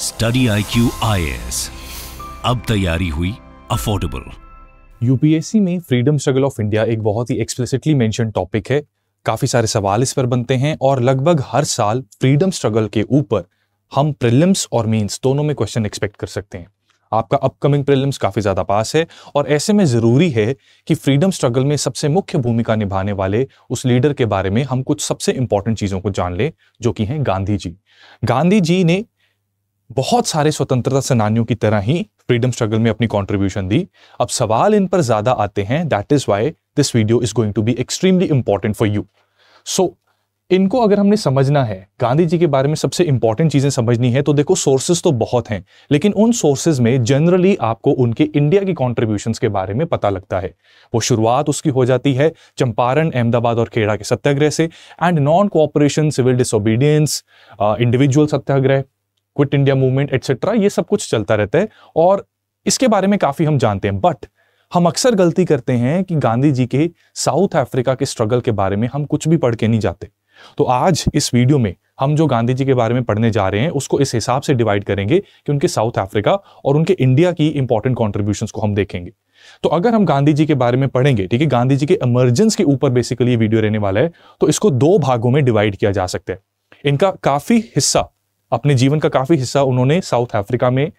study I Q अब तैयारी हुई अफोर्डेबल यूपीएससी में फ्रीडम स्ट्रगल ऑफ इंडिया एक बहुत ही एक्सप्लिसिटली मेंशन टॉपिक है काफ़ी सारे सवाल इस पर बनते हैं और लगभग हर साल फ्रीडम स्ट्रगल के ऊपर हम प्रिलिम्स और मेंस दोनों में क्वेश्चन एक्सपेक्ट कर सकते हैं आपका अपकमिंग प्रिलिम्स काफ़ी ज़्यादा पास है और ऐसे में ज़रूरी है कि फ्रीडम स्ट्रगल में सबसे मुख्य भूमिका निभाने वाले उस लीडर के बारे में हम कुछ सबसे इंपॉर्टेंट चीज़ों को जान लें जो कि हैं गांधी जी गांधी जी ने बहुत सारे स्वतंत्रता सेनानियों की तरह ही फ्रीडम स्ट्रगल में अपनी कॉन्ट्रीब्यूशन दी अब सवाल इन पर ज्यादा आते हैं that is why this video is going to be extremely important for you so इनको अगर हमने समझना है गांधी जी के बारे में सबसे इंपॉर्टेंट चीजें समझनी है तो देखो सोर्सेज तो बहुत हैं लेकिन उन सोर्सेज में जनरली आपको उनके इंडिया की कॉन्ट्रीब्यूशन के बारे में पता लगता है वो शुरुआत उसकी हो जाती है चंपारण अहमदाबाद और खेड़ा के सत्याग्रह से and non cooperation civil disobedience individual satyagraha quit India movement etcetera ये सब कुछ चलता रहता है और इसके बारे में काफ़ी हम जानते हैं बट हम अक्सर गलती करते हैं कि गांधी जी के साउथ अफ्रीका के स्ट्रगल के बारे में हम कुछ भी पढ़ के नहीं जाते तो आज इस वीडियो में हम जो गांधी जी के बारे में पढ़ने जा रहे हैं उसको इस हिसाब से डिवाइड करेंगे कि उनके साउथ अफ्रीका और उनके इंडिया की इंपॉर्टेंट कॉन्ट्रीब्यूशन को हम देखेंगे तो अगर हम गांधी जी के बारे में पढ़ेंगे ठीक है गांधी जी के इमरजेंस के ऊपर बेसिकली ये वीडियो रहने वाला है तो इसको दो भागों में डिवाइड किया जा सकता है इनका काफी हिस्सा अपने जीवन का काफी हिस्सा उन्होंने साउथ अफ्रीका में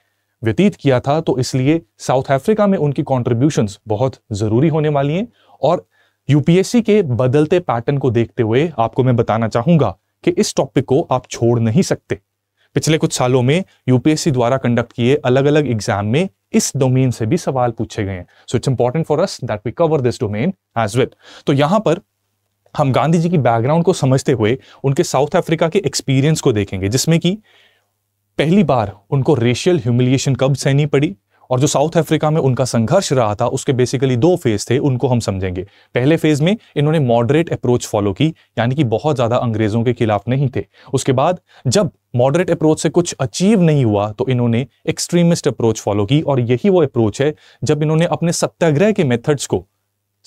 व्यतीत किया था तो इसलिए साउथ अफ्रीका में उनकी कॉन्ट्रीब्यूशन बहुत जरूरी होने वाली हैं और यूपीएससी के बदलते पैटर्न को देखते हुए आपको मैं बताना चाहूंगा कि इस टॉपिक को आप छोड़ नहीं सकते पिछले कुछ सालों में यूपीएससी द्वारा कंडक्ट किए अलग अलग एग्जाम में इस डोमेन से भी सवाल पूछे गए हैं so it's important for us that we cover this domain as well तो यहां पर हम गांधी जी की बैकग्राउंड को समझते हुए उनके साउथ अफ्रीका के एक्सपीरियंस को देखेंगे जिसमें कि पहली बार उनको रेशियल ह्यूमिलिएशन कब सहनी पड़ी और जो साउथ अफ्रीका में उनका संघर्ष रहा था उसके बेसिकली दो फेज थे उनको हम समझेंगे पहले फेज में इन्होंने मॉडरेट अप्रोच फॉलो की यानी कि बहुत ज़्यादा अंग्रेज़ों के खिलाफ नहीं थे उसके बाद जब मॉडरेट अप्रोच से कुछ अचीव नहीं हुआ तो इन्होंने एक्सट्रीमिस्ट अप्रोच फॉलो की और यही वो अप्रोच है जब इन्होंने अपने सत्याग्रह के मेथड्स को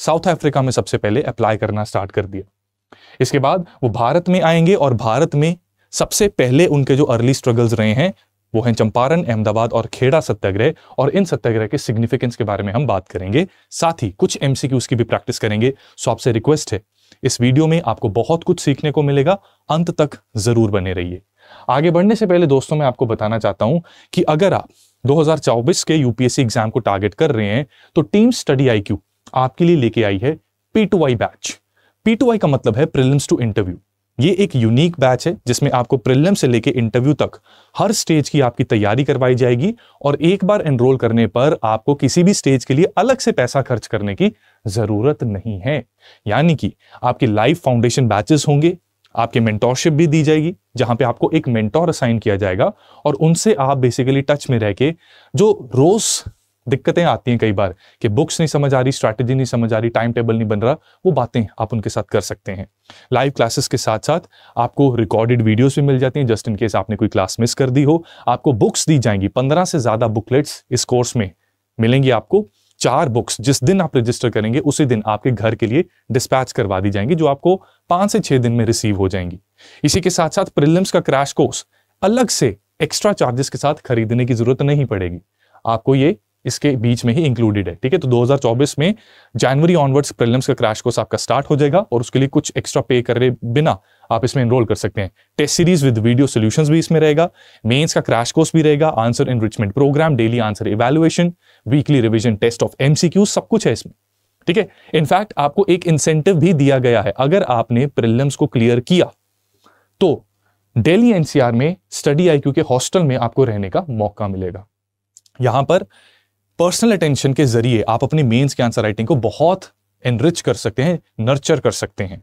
साउथ अफ्रीका में सबसे पहले अप्लाई करना स्टार्ट कर दिया इसके बाद वो भारत में आएंगे और भारत में सबसे पहले उनके जो अर्ली स्ट्रगल्स रहे हैं वो हैं चंपारण अहमदाबाद और खेड़ा सत्याग्रह और इन सत्याग्रह के सिग्निफिकेंस के बारे में हम बात करेंगे साथ ही कुछ एमसीक्यू की भी प्रैक्टिस करेंगे सो आपसे रिक्वेस्ट है इस वीडियो में आपको बहुत कुछ सीखने को मिलेगा अंत तक जरूर बने रहिए आगे बढ़ने से पहले दोस्तों मैं आपको बताना चाहता हूं कि अगर आप 2024 के यूपीएससी एग्जाम को टारगेट कर रहे हैं तो टीम स्टडी आईक्यू आपके लिए लेके आई है P two I batch P two I का मतलब है प्रिलिम्स टू इंटरव्यू ये एक यूनिक बैच है जिसमें आपको प्रिलिम से लेके इंटरव्यू तक हर स्टेज की आपकी तैयारी करवाई जाएगी और एक बार एनरोल करने पर आपको किसी भी स्टेज के लिए अलग से पैसा खर्च करने की जरूरत नहीं है यानी कि आपके लाइव फाउंडेशन बैचेस होंगे आपके मेंटोरशिप भी दी जाएगी जहां पे आपको एक मेंटोर असाइन किया जाएगा और उनसे आप बेसिकली टच में रह के जो रोज दिक्कतें आती हैं कई बार कि बुक्स नहीं समझ आ रही स्ट्रैटेजी नहीं समझ आ रही टाइम टेबल नहीं बन रहा वो बातें आप उनके साथ कर सकते हैं लाइव क्लासेस के साथ साथ आपको रिकॉर्डेड वीडियोस भी मिल जाती हैं जस्ट इन केस आपने कोई क्लास मिस कर दी हो आपको बुक्स दी जाएंगी पंद्रह से ज़्यादा बुकलेट्स इस कोर्स में मिलेंगी आपको चार बुक्स जिस दिन आप रजिस्टर करेंगे उसी दिन आपके घर के लिए डिस्पैच करवा दी जाएंगी जो आपको पांच से छह दिन में रिसीव हो जाएंगी इसी के साथ साथ प्रिलिम्स का क्रैश कोर्स अलग से एक्स्ट्रा चार्जेस के साथ खरीदने की जरूरत नहीं पड़ेगी आपको ये इसके बीच में ही इंक्लूडेड है ठीक है तो 2024 में जनवरी ऑनवर्ड्स प्रीलिम्स का क्रैश कोर्स आपका स्टार्ट हो जाएगा और उसके लिए कुछ एक्स्ट्रा पे करे बिना आप इसमें एनरोल कर सकते हैं test series with video solutions भी इसमें रहेगा मेंस का क्रैश कोर्स भी रहेगा answer enrichment programme daily answer evaluation weekly revision test of MCQ सब कुछ है इसमें ठीक है इनफैक्ट आपको एक इंसेंटिव भी दिया गया है अगर आपने प्रिलियम्स को क्लियर किया तो डेली एनसीआर में स्टडी आईक्यू के हॉस्टल में आपको रहने का मौका मिलेगा यहां पर पर्सनल अटेंशन के जरिए आप अपनी मेंस के आंसर राइटिंग को बहुत एनरिच कर सकते हैं नर्चर कर सकते हैं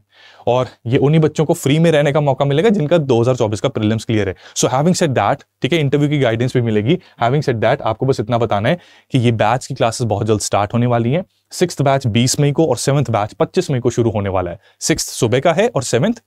और ये उन्हीं बच्चों को फ्री में रहने का मौका मिलेगा जिनका 2024 का प्रीलिम्स क्लियर है सो हैविंग सेट दैट ठीक है इंटरव्यू की गाइडेंस भी मिलेगी हैविंग सेट दैट आपको बस इतना बताना है कि ये बैच की क्लासेस बहुत जल्द स्टार्ट होने वाली है सिक्स बैच बीस मई को और सेवंथ बैच पच्चीस मई को शुरू होने वाला है सिक्स सुबह का है और सेवंथ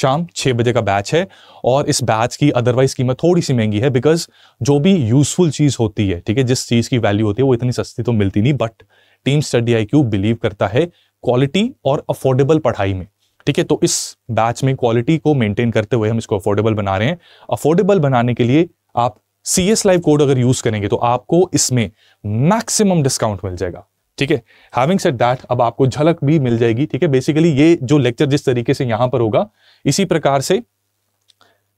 शाम छः बजे का बैच है और इस बैच की अदरवाइज कीमत थोड़ी सी महंगी है बिकॉज जो भी यूजफुल चीज़ होती है ठीक है जिस चीज़ की वैल्यू होती है वो इतनी सस्ती तो मिलती नहीं but team Study I Q believe करता है क्वालिटी और अफोर्डेबल पढ़ाई में ठीक है तो इस बैच में क्वालिटी को मेंटेन करते हुए हम इसको अफोर्डेबल बना रहे हैं अफोर्डेबल बनाने के लिए आप सी एस लाइव कोड अगर यूज करेंगे तो आपको इसमें मैक्सिमम डिस्काउंट मिल जाएगा ठीक है हैविंग सेट दैट अब आपको झलक भी मिल जाएगी ठीक है बेसिकली ये जो लेक्चर जिस तरीके से यहां पर होगा इसी प्रकार से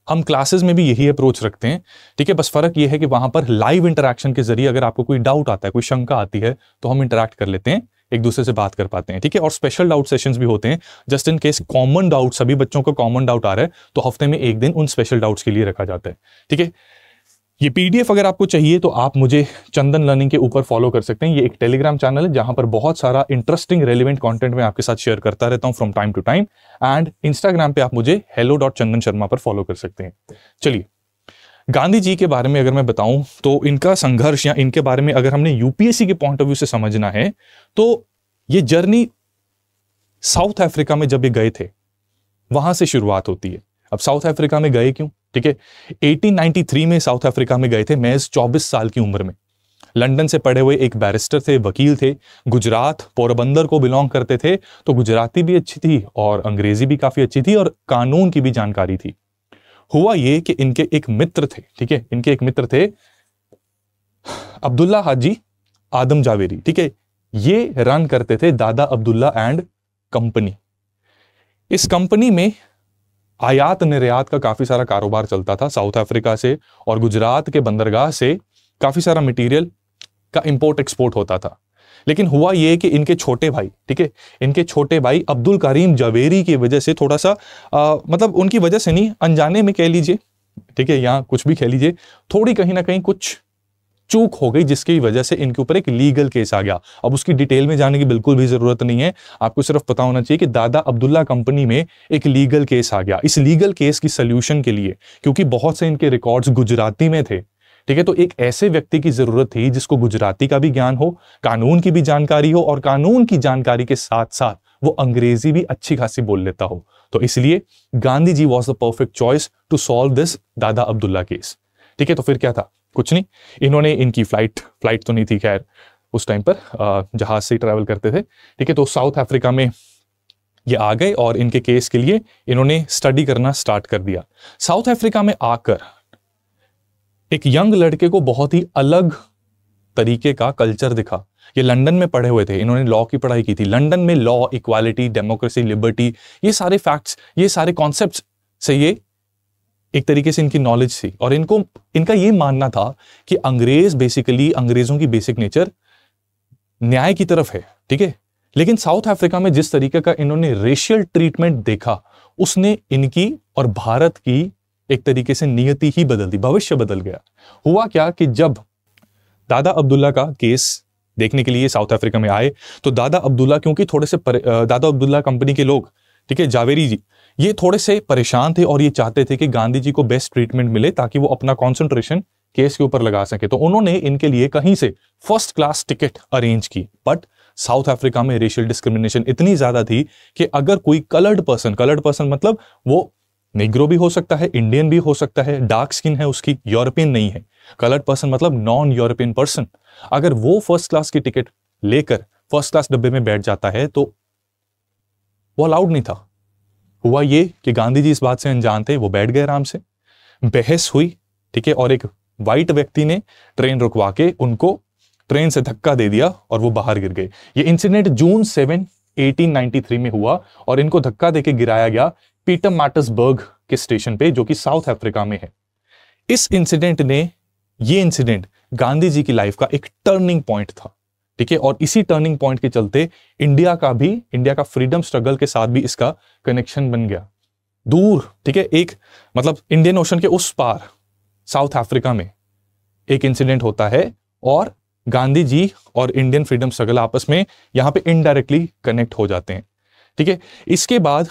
हम क्लासेस में भी यही अप्रोच रखते हैं ठीक है बस फर्क ये है कि वहां पर लाइव इंटरेक्शन के जरिए अगर आपको कोई डाउट आता है कोई शंका आती है तो हम इंटरेक्ट कर लेते हैं एक दूसरे से बात कर पाते हैं ठीक है और स्पेशल डाउट सेशंस भी होते हैं just in case common doubt सभी बच्चों का कॉमन डाउट आ रहा है तो हफ्ते में एक दिन उन स्पेशल डाउट्स के लिए रखा जाता है ठीक है ये पीडीएफ अगर आपको चाहिए तो आप मुझे चंदन लर्निंग के ऊपर फॉलो कर सकते हैं ये एक टेलीग्राम चैनल है जहां पर बहुत सारा इंटरेस्टिंग रेलिवेंट कंटेंट मैं आपके साथ शेयर करता रहता हूं from time to time and Instagram पे आप मुझे हेलो डॉट चंदन शर्मा पर फॉलो कर सकते हैं चलिए गांधी जी के बारे में अगर मैं बताऊं तो इनका संघर्ष या इनके बारे में अगर हमने यूपीएससी के पॉइंट ऑफ व्यू से समझना है तो ये जर्नी साउथ अफ्रीका में जब ये गए थे वहां से शुरुआत होती है अब साउथ अफ्रीका में गए क्यों ठीक है 1893 में साउथ अफ्रीका में गए थे महज 24 साल की उम्र में लंदन से पढ़े हुए एक बैरिस्टर थे वकील थे गुजरात पोरबंदर को बिलोंग करते थे तो गुजराती भी अच्छी थी और अंग्रेजी भी काफ़ी अच्छी थी और कानून की भी जानकारी थी हुआ ये कि इनके एक मित्र थे ठीक है इनके एक मित्र थे अब्दुल्ला हाजी आदम जावेरी ठीक है ये रन करते थे दादा अब्दुल्ला एंड कंपनी इस कंपनी में आयात निर्यात का काफ़ी सारा कारोबार चलता था साउथ अफ्रीका से और गुजरात के बंदरगाह से काफ़ी सारा मटेरियल का इंपोर्ट एक्सपोर्ट होता था लेकिन हुआ ये कि इनके छोटे भाई ठीक है इनके छोटे भाई अब्दुल करीम जवेरी की वजह से थोड़ा सा आ, मतलब उनकी वजह से नहीं अनजाने में कह लीजिए ठीक है यहाँ कुछ भी कह लीजिए थोड़ी कहीं ना कहीं कुछ चूक हो गई जिसकी वजह से इनके ऊपर एक लीगल केस आ गया अब उसकी डिटेल में जाने की बिल्कुल भी ज़रूरत नहीं है आपको सिर्फ पता होना चाहिए कि दादा अब्दुल्ला कंपनी में एक लीगल केस आ गया इस लीगल केस की सोल्यूशन के लिए क्योंकि बहुत से इनके रिकॉर्ड गुजराती में थे ठीक है तो एक ऐसे व्यक्ति की जरूरत थी जिसको गुजराती का भी ज्ञान हो कानून की भी जानकारी हो और कानून की जानकारी के साथ साथ वो अंग्रेजी भी अच्छी खासी बोल लेता हो तो इसलिए Gandhi ji was the perfect choice to solve this Dada Abdulla case ठीक है तो फिर क्या था कुछ नहीं इन्होंने इनकी फ्लाइट फ्लाइट तो नहीं थी खैर उस टाइम पर जहाज से ही ट्रैवल करते थे ठीक है तो साउथ अफ्रीका में ये आ गए और इनके केस के लिए इन्होंने स्टडी करना स्टार्ट कर दिया साउथ अफ्रीका में आकर एक यंग लड़के को बहुत ही अलग तरीके का कल्चर दिखा ये लंदन में पढ़े हुए थे इन्होंने लॉ की पढ़ाई की थी लंदन में लॉ इक्वालिटी डेमोक्रेसी लिबर्टी ये सारे फैक्ट्स ये सारे कॉन्सेप्ट से ये एक तरीके से इनकी नॉलेज थी और इनको इनका ये मानना था कि अंग्रेज बेसिकली अंग्रेजों की बेसिक नेचर न्याय की तरफ है ठीक है लेकिन साउथ अफ्रीका में जिस तरीके का इन्होंने रेशियल ट्रीटमेंट देखा उसने इनकी और भारत की एक तरीके से नियति ही बदल दी भविष्य बदल गया हुआ क्या कि जब दादा अब्दुल्ला का केस देखने के लिए साउथ अफ्रीका में आए तो दादा अब्दुल्ला क्योंकि थोड़े से दादा अब्दुल्ला कंपनी के लोग ठीक है जावेरी जी ये थोड़े से परेशान थे और ये चाहते थे कि गांधी जी को बेस्ट ट्रीटमेंट मिले ताकि वो अपना कॉन्सेंट्रेशन केस के ऊपर लगा सके तो उन्होंने इनके लिए कहीं से फर्स्ट क्लास टिकट अरेंज की बट साउथ अफ्रीका में रेशियल डिस्क्रिमिनेशन इतनी ज्यादा थी कि अगर कोई कलर्ड पर्सन कलर्ड पर्सन मतलब वो निग्रो भी हो सकता है इंडियन भी हो सकता है डार्क स्किन है उसकी यूरोपियन नहीं है कलर्ड पर्सन मतलब नॉन यूरोपियन पर्सन अगर वो फर्स्ट क्लास की टिकट लेकर फर्स्ट क्लास डब्बे में बैठ जाता है तो वो अलाउड नहीं था हुआ ये कि गांधी जी इस बात से अनजान थे वो बैठ गए आराम से बहस हुई ठीक है और एक वाइट व्यक्ति ने ट्रेन रुकवा के उनको ट्रेन से धक्का दे दिया और वो बाहर गिर गए ये इंसिडेंट जून सेवन 1893 में हुआ और इनको धक्का देके गिराया गया पीटर मार्टसबर्ग के स्टेशन पे जो कि साउथ अफ्रीका में है इस इंसिडेंट ने ये इंसिडेंट गांधी जी की लाइफ का एक टर्निंग पॉइंट था ठीक है और इसी टर्निंग पॉइंट के चलते इंडिया का भी इंडिया का फ्रीडम स्ट्रगल के साथ भी इसका कनेक्शन बन गया दूर ठीक है एक मतलब इंडियन ओशन के उस पार साउथ अफ्रीका में एक इंसिडेंट होता है और गांधी जी और इंडियन फ्रीडम स्ट्रगल आपस में यहां पे इनडायरेक्टली कनेक्ट हो जाते हैं ठीक है इसके बाद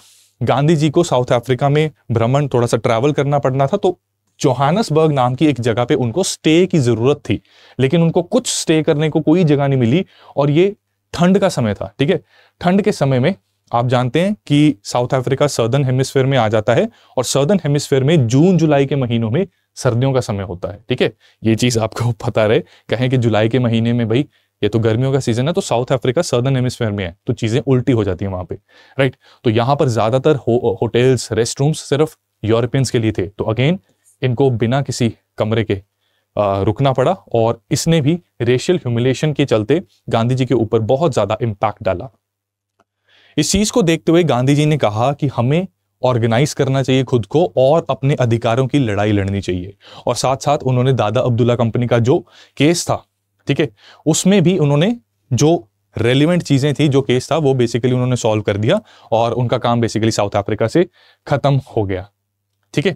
गांधी जी को साउथ अफ्रीका में भ्रमण थोड़ा सा ट्रैवल करना पड़ना था तो जोहानसबर्ग नाम की एक जगह पे उनको स्टे की ज़रूरत थी लेकिन उनको कुछ स्टे करने को कोई जगह नहीं मिली और ये ठंड का समय था ठीक है ठंड के समय में आप जानते हैं कि साउथ अफ्रीका सर्दर्न हेमिस्फेयर में आ जाता है और सर्दर्न हेमिस्फेयर में जून जुलाई के महीनों में सर्दियों का समय होता है ठीक है ये चीज़ आपको पता रहे कहें कि जुलाई के महीने में भाई ये तो गर्मियों का सीजन है तो साउथ अफ्रीका सर्दर्न हेमिस्फेयर में है तो चीज़ें उल्टी हो जाती है वहां पे राइट तो यहां पर ज़्यादातर होटल्स रेस्ट रूम्स सिर्फ यूरोपियंस के लिए थे तो अगेन इनको बिना किसी कमरे के रुकना पड़ा और इसने भी रेशियल ह्यूमिलेशन के चलते गांधी जी के ऊपर बहुत ज्यादा इम्पैक्ट डाला इस चीज को देखते हुए गांधी जी ने कहा कि हमें ऑर्गेनाइज करना चाहिए खुद को और अपने अधिकारों की लड़ाई लड़नी चाहिए और साथ साथ उन्होंने दादा अब्दुल्ला कंपनी का जो केस था ठीक है उसमें भी उन्होंने जो रेलिवेंट चीज़ें थी जो केस था वो बेसिकली उन्होंने सॉल्व कर दिया और उनका काम बेसिकली साउथ अफ्रीका से ख़त्म हो गया ठीक है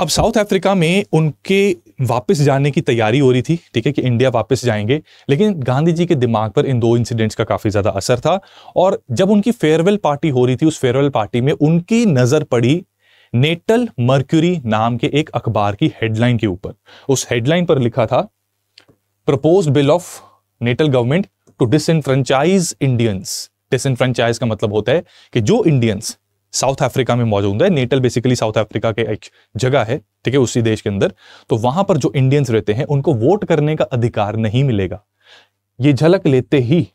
अब साउथ अफ्रीका में उनके वापस जाने की तैयारी हो रही थी ठीक है कि इंडिया वापस जाएंगे लेकिन गांधी जी के दिमाग पर इन दो इंसिडेंट्स का काफ़ी ज़्यादा असर था और जब उनकी फेयरवेल पार्टी हो रही थी उस फेयरवेल पार्टी में उनकी नज़र पड़ी नेटल मर्क्यूरी नाम के एक अखबार की हेडलाइन के ऊपर उस हेडलाइन पर लिखा था propose bill of Natal government to dis Indians dis का मतलब होता है कि जो इंडियंस साउथ अफ्रीका में मौजूद है नेटल बेसिकली साउथ अफ्रीका के एक जगह है ठीक है उसी देश के अंदर तो वहां पर जो इंडियंस रहते हैं उनको वोट करने का अधिकार नहीं मिलेगा ये झलक लेते ही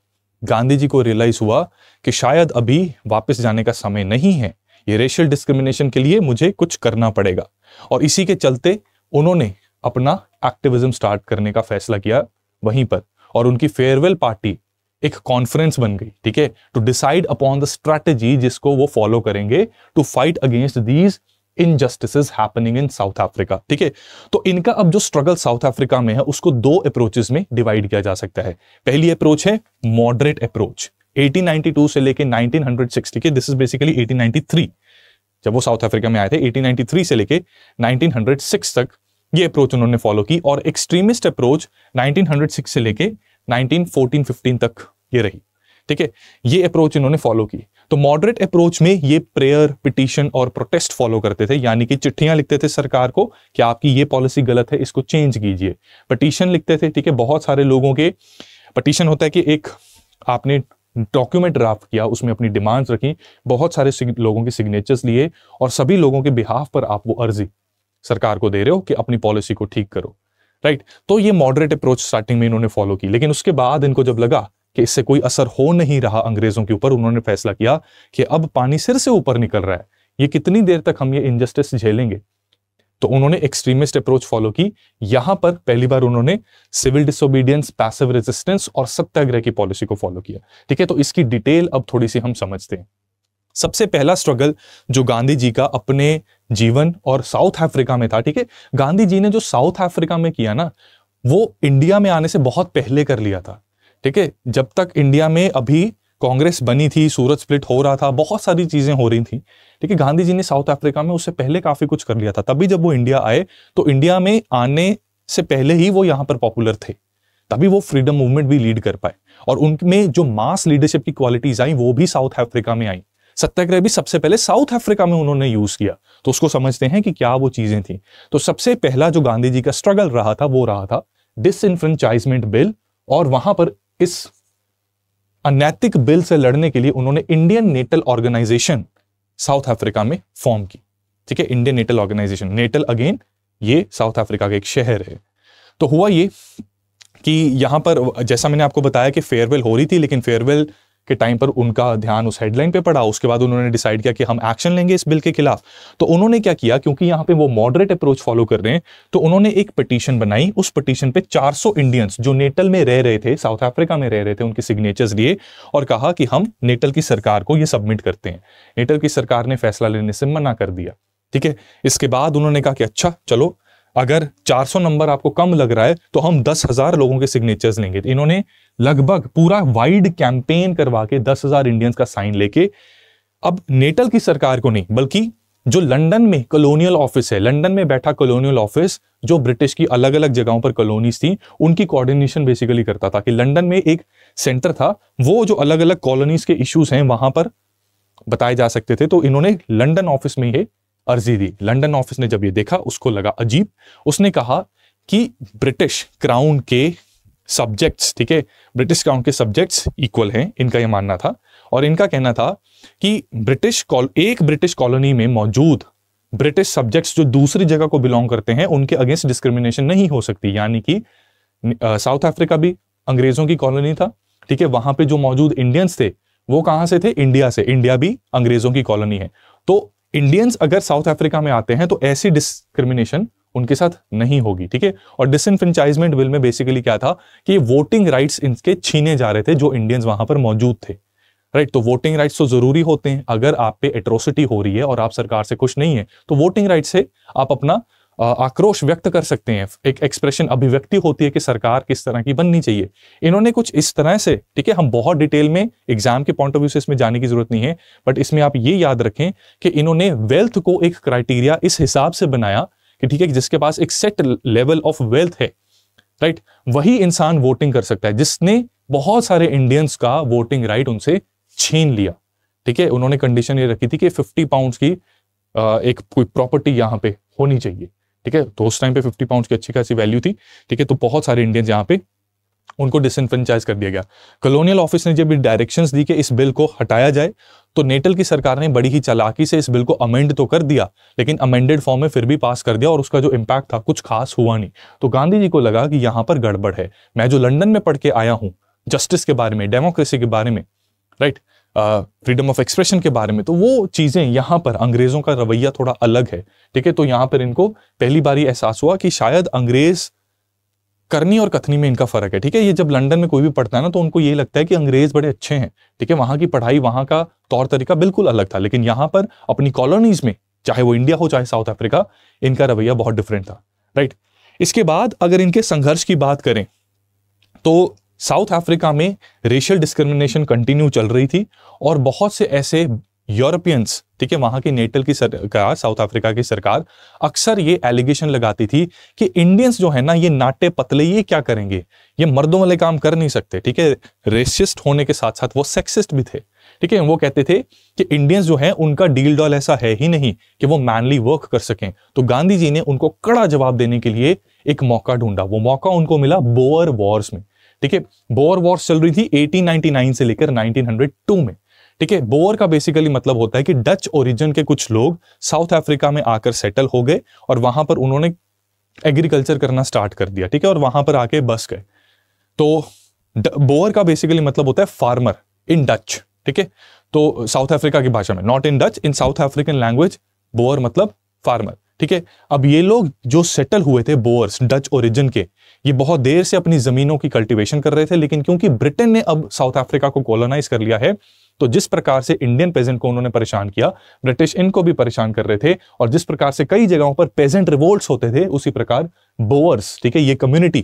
गांधी जी को रियलाइज हुआ कि शायद अभी वापस जाने का समय नहीं है ये रेशियल डिस्क्रिमिनेशन के लिए मुझे कुछ करना पड़ेगा और इसी के चलते उन्होंने अपना एक्टिविज्म स्टार्ट करने का फैसला किया वहीं पर और उनकी फेयरवेल पार्टी एक कॉन्फ्रेंस बन गई ठीक है to decide upon the strategy जिसको वो फॉलो करेंगे to fight against these injustice happening in South Africa ठीक है तो इनका अब जो स्ट्रगल साउथ अफ्रीका में है उसको दो अप्रोचेस में डिवाइड किया जा सकता है पहली अप्रोच है मॉडरेट अप्रोच 1892 से लेके 1960 के दिस इज बेसिकली 1893 जब वो साउथ अफ्रीका में आए थे 1893 से लेके 1906 तक ये अप्रोच उन्होंने फॉलो की और एक्सट्रीमिस्ट अप्रोच 1906 से लेके 1914-15 तक ये रही ठीक है ये अप्रोच इन्होंने फॉलो की तो मॉडरेट अप्रोच में ये प्रेयर पिटिशन और प्रोटेस्ट फॉलो करते थे यानी कि चिट्ठियां लिखते थे सरकार को कि आपकी ये पॉलिसी गलत है इसको चेंज कीजिए पटिशन लिखते थे ठीक है बहुत सारे लोगों के पटिशन होता है कि एक आपने डॉक्यूमेंट ड्राफ्ट किया उसमें अपनी डिमांड्स रखी बहुत सारे लोगों के सिग्नेचर्स लिए और सभी लोगों के बिहाफ पर आप वो अर्जी सरकार को दे रहे हो कि अपनी पॉलिसी को ठीक करो राइट तो ये मॉडरेट अप्रोच स्टार्टिंग में इन्होंने फॉलो की लेकिन उसके बाद इनको जब लगा कि इससे कोई असर हो नहीं रहा अंग्रेजों के ऊपर उन्होंने फैसला किया कि अब पानी सिर से ऊपर निकल रहा है ये कितनी देर तक हम ये इनजस्टिस झेलेंगे तो उन्होंने एक्सट्रीमिस्ट अप्रोच फॉलो की यहां पर पहली बार उन्होंने सिविल डिसोबीडियंस पैसिव रेजिस्टेंस और सत्याग्रह की पॉलिसी को फॉलो किया ठीक है तो इसकी डिटेल अब थोड़ी सी हम समझते हैं सबसे पहला स्ट्रगल जो गांधी जी का अपने जीवन और साउथ अफ्रीका में था ठीक है गांधी जी ने जो साउथ अफ्रीका में किया ना वो इंडिया में आने से बहुत पहले कर लिया था ठीक है जब तक इंडिया में अभी कांग्रेस बनी थी सूरत स्प्लिट हो रहा था बहुत सारी चीजें हो रही थी ठीक है गांधी जी ने साउथ अफ्रीका में उससे पहले काफी कुछ कर लिया था तभी जब वो इंडिया आए तो इंडिया में आने से पहले ही वो यहां पर पॉपुलर थे तभी वो फ्रीडम मूवमेंट भी लीड कर पाए और उनमें जो मास लीडरशिप की क्वालिटीज आई वो भी साउथ अफ्रीका में आई सत्याग्रह भी सबसे पहले साउथ अफ्रीका में उन्होंने यूज किया तो उसको समझते हैं कि क्या वो चीजें थी तो सबसे पहला जो गांधी जी का स्ट्रगल रहा था वो रहा था डिसइनफ्रेंचाइजमेंट बिल और वहां पर इस अनैतिक बिल से लड़ने के लिए उन्होंने Indian Natal organisation South Africa में फॉर्म की ठीक है Indian Natal organisation Natal again ये साउथ अफ्रीका का एक शहर है तो हुआ ये कि यहां पर जैसा मैंने आपको बताया कि फेयरवेल हो रही थी लेकिन फेयरवेल के टाइम पर उनका ध्यान उस हेडलाइन पे पड़ा उसके बाद उन्होंने डिसाइड किया कि हम एक्शन लेंगे इस बिल के खिलाफ तो उन्होंने क्या किया क्योंकि यहाँ पे वो मॉडरेट अप्रोच फॉलो कर रहे हैं तो उन्होंने एक पटिशन बनाई उस पटिशन पे 400 इंडियंस जो नेटल में रह रहे थे साउथ अफ्रीका में रह रहे थे उनके सिग्नेचर्स लिए और कहा कि हम नेटल की सरकार को ये सबमिट करते हैं नेटल की सरकार ने फैसला लेने से मना कर दिया ठीक है इसके बाद उन्होंने कहा कि अच्छा चलो अगर 400 नंबर आपको कम लग रहा है तो हम दस हजार लोगों के सिग्नेचर्स लेंगे तो इन्होंने लगभग पूरा वाइड कैंपेन करवा के दस हजार इंडियंस का साइन लेके अब नेटल की सरकार को नहीं बल्कि जो लंदन में कॉलोनियल ऑफिस है लंदन में बैठा कॉलोनियल ऑफिस जो ब्रिटिश की अलग अलग जगहों पर कॉलोनीज थी उनकी कोऑर्डिनेशन बेसिकली करता था कि लंदन में एक सेंटर था वो जो अलग अलग कॉलोनीज के इश्यूज हैं वहां पर बताए जा सकते थे तो इन्होंने लंदन ऑफिस में ये अर्जी दी लंडन ऑफिस ने जब ये देखा उसको लगा अजीब उसने कहा कि ब्रिटिश क्राउन के सब्जेक्ट्स ठीक है ब्रिटिश क्राउन के सब्जेक्ट्स इक्वल हैं इनका ये मानना था और इनका कहना था कि ब्रिटिश एक ब्रिटिश कॉलोनी में मौजूद ब्रिटिश सब्जेक्ट्स जो दूसरी जगह को बिलोंग करते हैं उनके अगेंस्ट डिस्क्रिमिनेशन नहीं हो सकती यानी कि साउथ अफ्रीका भी अंग्रेजों की कॉलोनी था ठीक है वहां पे जो मौजूद इंडियंस थे वो कहां से थे इंडिया से इंडिया भी अंग्रेजों की कॉलोनी है तो इंडियंस अगर साउथ अफ्रीका में आते हैं तो ऐसी डिस्क्रिमिनेशन उनके साथ नहीं होगी ठीक है और डिसइनफ्रेंचाइजमेंट बिल में बेसिकली क्या था कि वोटिंग राइट्स इनके छीने जा रहे थे जो इंडियंस वहां पर मौजूद थे राइट तो वोटिंग राइट्स तो जरूरी होते हैं अगर आप पे एट्रोसिटी हो रही है और आप सरकार से कुछ नहीं है तो वोटिंग राइट से आप अपना आक्रोश व्यक्त कर सकते हैं एक एक्सप्रेशन अभिव्यक्ति होती है कि सरकार किस तरह की बननी चाहिए इन्होंने कुछ इस तरह से ठीक है हम बहुत डिटेल में एग्जाम के पॉइंट ऑफ व्यू से इसमें जाने की जरूरत नहीं है बट इसमें आप ये याद रखें कि इन्होंने वेल्थ को एक क्राइटेरिया इस हिसाब से बनाया कि ठीक है जिसके पास एक सेट लेवल ऑफ वेल्थ है राइट वही इंसान वोटिंग कर सकता है जिसने बहुत सारे इंडियंस का वोटिंग राइट उनसे छीन लिया ठीक है उन्होंने कंडीशन ये रखी थी कि 50 पाउंड्स की एक कोई प्रॉपर्टी यहां पे होनी चाहिए ठीक है तो उस टाइम पे 50 पाउंड की अच्छी खासी वैल्यू थी ठीक है तो बहुत सारे इंडियंस यहाँ पे उनको डिसनफ्रेंचाइज कर दिया गया कॉलोनियल ऑफिस ने जब डायरेक्शन दी कि इस बिल को हटाया जाए तो नेटल की सरकार ने बड़ी ही चालाकी से इस बिल को अमेंड तो कर दिया लेकिन अमेंडेड फॉर्म में फिर भी पास कर दिया और उसका जो इम्पैक्ट था कुछ खास हुआ नहीं तो गांधी जी को लगा कि यहां पर गड़बड़ है मैं जो लंदन में पढ़ के आया हूं जस्टिस के बारे में डेमोक्रेसी के बारे में राइट फ्रीडम ऑफ एक्सप्रेशन के बारे में तो वो चीज़ें यहाँ पर अंग्रेज़ों का रवैया थोड़ा अलग है ठीक है तो यहाँ पर इनको पहली बार एहसास हुआ कि शायद अंग्रेज़ करनी और कथनी में इनका फर्क है ठीक है ये जब लंदन में कोई भी पढ़ता है ना तो उनको ये लगता है कि अंग्रेज बड़े अच्छे हैं ठीक है वहां की पढ़ाई वहां का तौर तरीका बिल्कुल अलग था लेकिन यहाँ पर अपनी कॉलोनीज में चाहे वो इंडिया हो चाहे साउथ अफ्रीका इनका रवैया बहुत डिफरेंट था राइट इसके बाद अगर इनके संघर्ष की बात करें तो साउथ अफ्रीका में रेशियल डिस्क्रिमिनेशन कंटिन्यू चल रही थी और बहुत से ऐसे यूरोपियंस ठीक है वहां की नेटल की सरकार साउथ अफ्रीका की सरकार अक्सर ये एलिगेशन लगाती थी कि इंडियंस जो है ना ये नाटे पतले ये क्या करेंगे ये मर्दों वाले काम कर नहीं सकते ठीक है रेसिस्ट होने के साथ साथ वो सेक्सिस्ट भी थे ठीक है वो कहते थे कि इंडियंस जो है उनका डील डॉल ऐसा है ही नहीं कि वो मैनली वर्क कर सकें तो गांधी जी ने उनको कड़ा जवाब देने के लिए एक मौका ढूंढा वो मौका उनको मिला बोअर वॉर्स में ठीक है बोअर वॉर चल रही थी 1899 से लेकर 1902 में ठीक है बोअर का बेसिकली मतलब होता है कि डच ओरिजिन के कुछ लोग साउथ अफ्रीका में आकर सेटल हो गए और वहां पर उन्होंने एग्रीकल्चर करना स्टार्ट कर दिया ठीक है और वहां पर आके बस गए तो बोअर का बेसिकली मतलब होता है फार्मर इन डच ठीक है तो साउथ अफ्रीका की भाषा में not in Dutch in South African language Boer मतलब फार्मर ठीक है अब ये लोग जो सेटल हुए थे बोअर्स डच ओरिजिन के ये बहुत देर से अपनी ज़मीनों की कल्टीवेशन कर रहे थे लेकिन क्योंकि ब्रिटेन ने अब साउथ अफ्रीका को कॉलोनाइज कर लिया है तो जिस प्रकार से इंडियन पेजेंट को उन्होंने परेशान किया ब्रिटिश इनको भी परेशान कर रहे थे और जिस प्रकार से कई जगहों पर पेजेंट रिवोल्ट होते थे उसी प्रकार बोअर्स ठीक है ये कम्युनिटी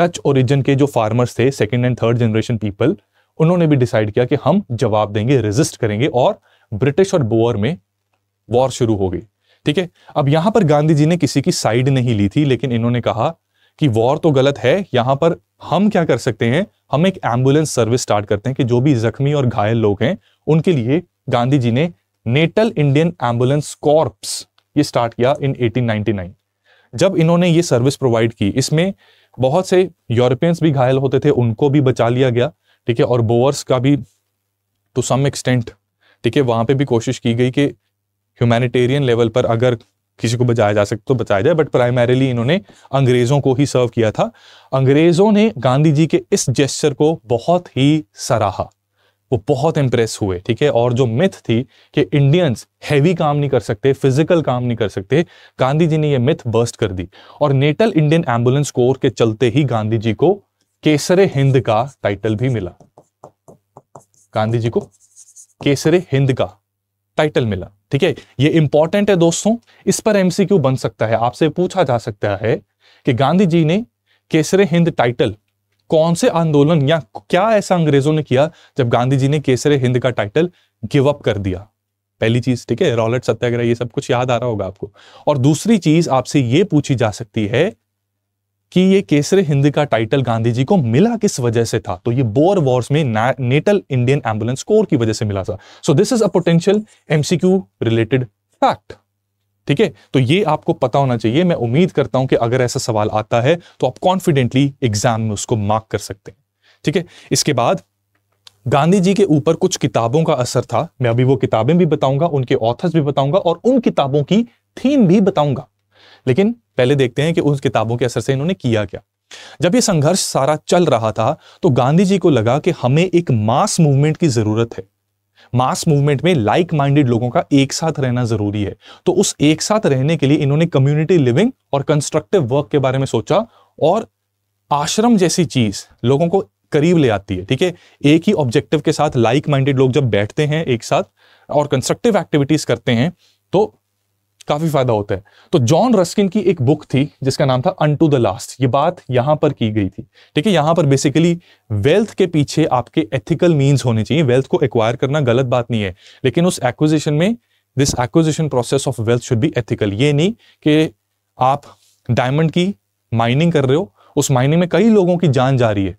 डच ओरिजिन के जो फार्मर्स थे second and third generation people उन्होंने भी डिसाइड किया कि हम जवाब देंगे रेजिस्ट करेंगे और ब्रिटिश और बोअर में वॉर शुरू हो गई ठीक है अब यहां पर गांधी जी ने किसी की साइड नहीं ली थी लेकिन इन्होंने कहा कि वॉर तो गलत है यहाँ पर हम क्या कर सकते हैं हम एक एम्बुलेंस सर्विस स्टार्ट करते हैं कि जो भी जख्मी और घायल लोग हैं उनके लिए गांधी जी ने नेटल इंडियन एम्बुलेंस कॉर्प्स ये स्टार्ट किया इन 1899 जब इन्होंने ये सर्विस प्रोवाइड की इसमें बहुत से यूरोपियंस भी घायल होते थे उनको भी बचा लिया गया ठीक है और बोअर्स का भी टू सम एक्सटेंट ठीक है वहां पे भी कोशिश की गई कि ह्यूमैनिटेरियन लेवल पर अगर किसी को बचाया जा सकता तो बचाया जाए बट प्राइमरीली इन्होंने अंग्रेज़ों को ही सर्व किया था अंग्रेज़ों ने गांधी जी के इस जेस्चर को बहुत ही सराहा वो बहुत इंप्रेस हुए ठीक है और जो मिथ थी कि इंडियंस हैवी काम नहीं कर सकते फिजिकल काम नहीं कर सकते गांधी जी ने ये मिथ बर्स्ट कर दी और नेटल इंडियन एम्बुलेंस कोर के चलते ही गांधी जी को केसरे हिंद का टाइटल भी मिला गांधी जी को केसरे हिंद का टाइटल मिला ठीक है ये इंपॉर्टेंट है दोस्तों इस पर एमसीक्यू बन सकता है आपसे पूछा जा सकता है कि गांधी जी ने केसरे हिंद टाइटल कौन से आंदोलन या क्या ऐसा अंग्रेजों ने किया जब गांधी जी ने केसरे हिंद का टाइटल गिव अप कर दिया पहली चीज ठीक है रॉलेट सत्याग्रह ये सब कुछ याद आ रहा होगा आपको और दूसरी चीज आपसे ये पूछी जा सकती है कि ये केसरे हिंद का टाइटल गांधी जी को मिला किस वजह से था तो ये बोर वॉर्स में नेटल इंडियन एम्बुलेंस कोर की वजह से मिला था so this is a potential MCQ related fact ठीक है तो ये आपको पता होना चाहिए मैं उम्मीद करता हूं कि अगर ऐसा सवाल आता है तो आप कॉन्फिडेंटली एग्जाम में उसको मार्क कर सकते हैं ठीक है इसके बाद गांधी जी के ऊपर कुछ किताबों का असर था मैं अभी वो किताबें भी बताऊंगा उनके ऑथर्स भी बताऊंगा और उन किताबों की थीम भी बताऊंगा लेकिन पहले देखते हैं कि उन किताबों के असर से इन्होंने किया क्या जब ये संघर्ष सारा चल रहा था तो गांधी जी को लगा कि हमें एक मास मूवमेंट की जरूरत है मास मूवमेंट में लाइक माइंडेड लोगों का एक साथ रहना जरूरी है तो उस एक साथ रहने के लिए इन्होंने कम्युनिटी लिविंग और कंस्ट्रक्टिव वर्क के बारे में सोचा और आश्रम जैसी चीज लोगों को करीब ले आती है ठीक है एक ही ऑब्जेक्टिव के साथ लाइक माइंडेड लोग जब बैठते हैं एक साथ और कंस्ट्रक्टिव एक्टिविटीज करते हैं तो काफी फायदा होता है तो जॉन रस्किन की एक बुक थी जिसका नाम था अन टू द लास्ट ये बात यहां पर की गई थी ठीक है यहां पर बेसिकली वेल्थ के पीछे आपके एथिकल मीन्स होने चाहिए वेल्थ को एक्वायर करना गलत बात नहीं है लेकिन उस एक्विजिशन में this acquisition process of wealth should be ethical ये नहीं कि आप डायमंड की माइनिंग कर रहे हो उस माइनिंग में कई लोगों की जान जा रही है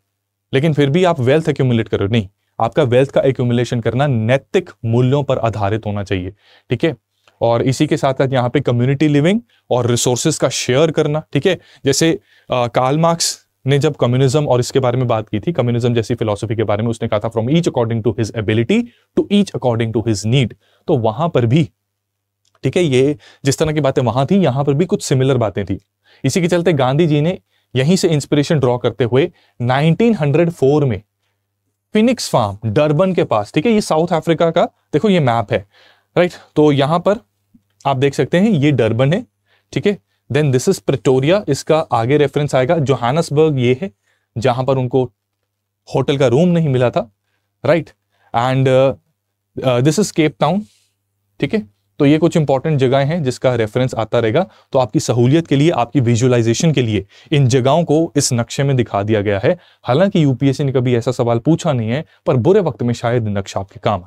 लेकिन फिर भी आप वेल्थ एक्यूमुलेट कर रहे हो नहीं आपका वेल्थ का एक्यूमुलेशन करना नैतिक मूल्यों पर आधारित होना चाहिए ठीक है और इसी के साथ साथ यहाँ पे कम्युनिटी लिविंग और रिसोर्सेज का शेयर करना ठीक है जैसे कार्ल मार्क्स ने जब कम्युनिज्म और इसके बारे में बात की थी कम्युनिज्म जैसी फिलोसफी के बारे में उसने कहा था from each according to his ability to each according to his need तो वहां पर भी ठीक है ये जिस तरह की बातें वहां थी यहां पर भी कुछ सिमिलर बातें थी इसी के चलते गांधी जी ने यहीं से इंस्पिरेशन ड्रॉ करते हुए 1904 में फिनिक्स फार्म डर्बन के पास ठीक है ये साउथ अफ्रीका का देखो ये मैप है राइट तो यहां पर आप देख सकते हैं ये डर्बन है ठीक है देन दिस इज प्रिटोरिया इसका आगे रेफरेंस आएगा जोहानसबर्ग ये है जहां पर उनको होटल का रूम नहीं मिला था right and this is Cape Town ठीक है तो ये कुछ इंपॉर्टेंट जगह हैं जिसका रेफरेंस आता रहेगा तो आपकी सहूलियत के लिए आपकी विजुअलाइजेशन के लिए इन जगहों को इस नक्शे में दिखा दिया गया है हालांकि यूपीएससी ने कभी ऐसा सवाल पूछा नहीं है पर बुरे वक्त में शायद नक्शा आपके काम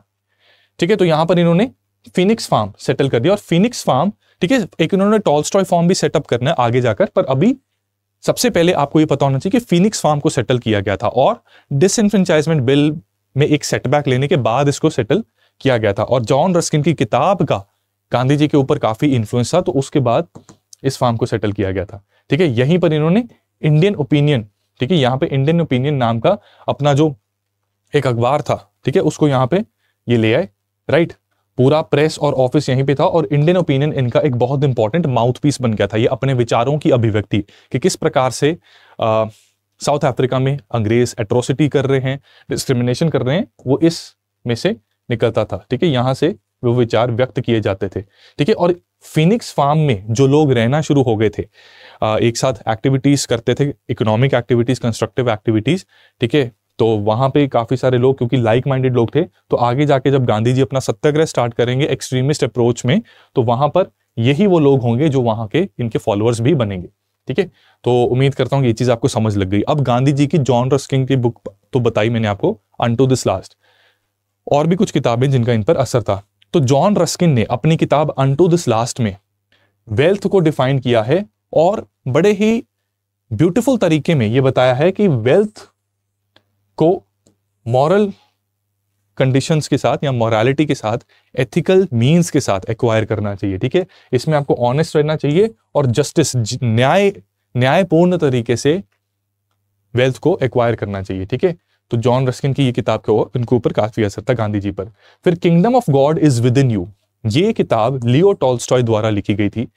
ठीक है तो यहां पर इन्होंने फिनिक्स फार्म सेटल कर दिया और फिनिक्स फार्म ठीक है एक उन्होंने टॉलस्टॉय फार्म भी सेटअप करना है आगे जाकर पर अभी सबसे पहले आपको ये पता होना चाहिए कि फिनिक्स फार्म को सेटल किया गया था और डिसइनफ्रेंचाइजमेंट बिल में एक सेटबैक लेने के बाद इसको सेटल किया गया था और जॉन रस्किन की किताब का गांधी जी के ऊपर काफी इन्फ्लुएंस था तो उसके बाद इस फार्म को सेटल किया गया था ठीक है यहीं पर इन्होंने इंडियन ओपिनियन ठीक है यहाँ पे इंडियन ओपिनियन नाम का अपना जो एक अखबार था ठीक है उसको यहाँ पे ये ले आए राइट पूरा प्रेस और ऑफिस यहीं पे था और इंडियन ओपिनियन इनका एक बहुत इंपॉर्टेंट माउथपीस बन गया था ये अपने विचारों की अभिव्यक्ति कि किस प्रकार से साउथ अफ्रीका में अंग्रेज एट्रोसिटी कर रहे हैं डिस्क्रिमिनेशन कर रहे हैं वो इस में से निकलता था ठीक है यहाँ से वो विचार व्यक्त किए जाते थे ठीक है और फिनिक्स फार्म में जो लोग रहना शुरू हो गए थे एक साथ एक्टिविटीज करते थे इकोनॉमिक एक्टिविटीज कंस्ट्रक्टिव एक्टिविटीज ठीक है तो वहां पे काफ़ी सारे लोग क्योंकि लाइक माइंडेड लोग थे तो आगे जाके जब गांधी जी अपना सत्याग्रह स्टार्ट करेंगे एक्सट्रीमिस्ट अप्रोच में तो वहां पर यही वो लोग होंगे जो वहां के इनके फॉलोअर्स भी बनेंगे ठीक है तो उम्मीद करता हूँ ये चीज़ आपको समझ लग गई अब गांधी जी की जॉन रस्किंग की बुक तो बताई मैंने आपको अन टू दिस लास्ट और भी कुछ किताबें जिनका इन पर असर था तो जॉन रस्किन ने अपनी किताब अन टू दिस लास्ट में वेल्थ को डिफाइन किया है और बड़े ही ब्यूटीफुल तरीके में ये बताया है कि वेल्थ को मॉरल कंडीशंस के साथ या मॉरालिटी के साथ एथिकल मींस के साथ एक्वायर करना चाहिए ठीक है इसमें आपको ऑनेस्ट रहना चाहिए और जस्टिस न्याय न्यायपूर्ण तरीके से वेल्थ को एक्वायर करना चाहिए ठीक है तो जॉन रस्किन की ये किताब के इनके ऊपर काफी असर था गांधी जी पर फिर kingdom of God is within you ये किताब लियो टॉल्स्टॉय द्वारा लिखी गई थी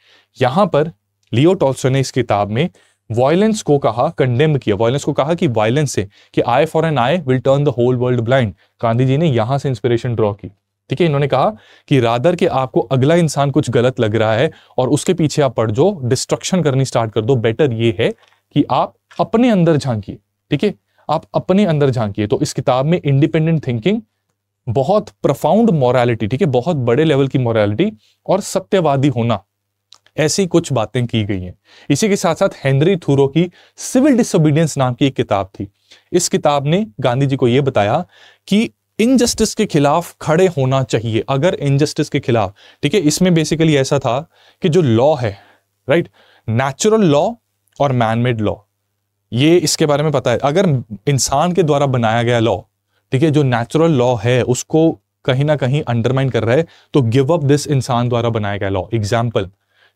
यहां पर लियो टॉल्स्टॉय ने इस किताब में वायलेंस को कहा कंडेम किया वायलेंस को कहा कि वायलेंस से कि eye for an eye will turn the whole world blind Gandhi ji ने यहां से इंस्पिरेशन ड्रॉ की ठीक है इन्होंने कहा कि रादर के आपको अगला इंसान कुछ गलत लग रहा है और उसके पीछे आप पढ़ जो डिस्ट्रक्शन करनी स्टार्ट कर दो बेटर ये है कि आप अपने अंदर झांकिए ठीक है आप अपने अंदर झांकिए तो इस किताब में इंडिपेंडेंट थिंकिंग बहुत प्रफाउंड मॉरालिटी ठीक है बहुत बड़े लेवल की मॉरालिटी और सत्यवादी होना ऐसी कुछ बातें की गई हैं इसी के साथ साथ हेनरी थूरो की सिविल डिसोबीडियंस नाम की एक किताब थी इस किताब ने गांधी जी को यह बताया कि इनजस्टिस के खिलाफ खड़े होना चाहिए अगर इनजस्टिस के खिलाफ ठीक है इसमें बेसिकली ऐसा था कि जो लॉ है राइट नेचुरल लॉ और मैनमेड लॉ ये इसके बारे में पता है अगर इंसान के द्वारा बनाया गया लॉ ठीक है जो नेचुरल लॉ है उसको कहीं ना कहीं अंडरमाइन कर रहा है तो गिव अप दिस इंसान द्वारा बनाया गया लॉ एग्जाम्पल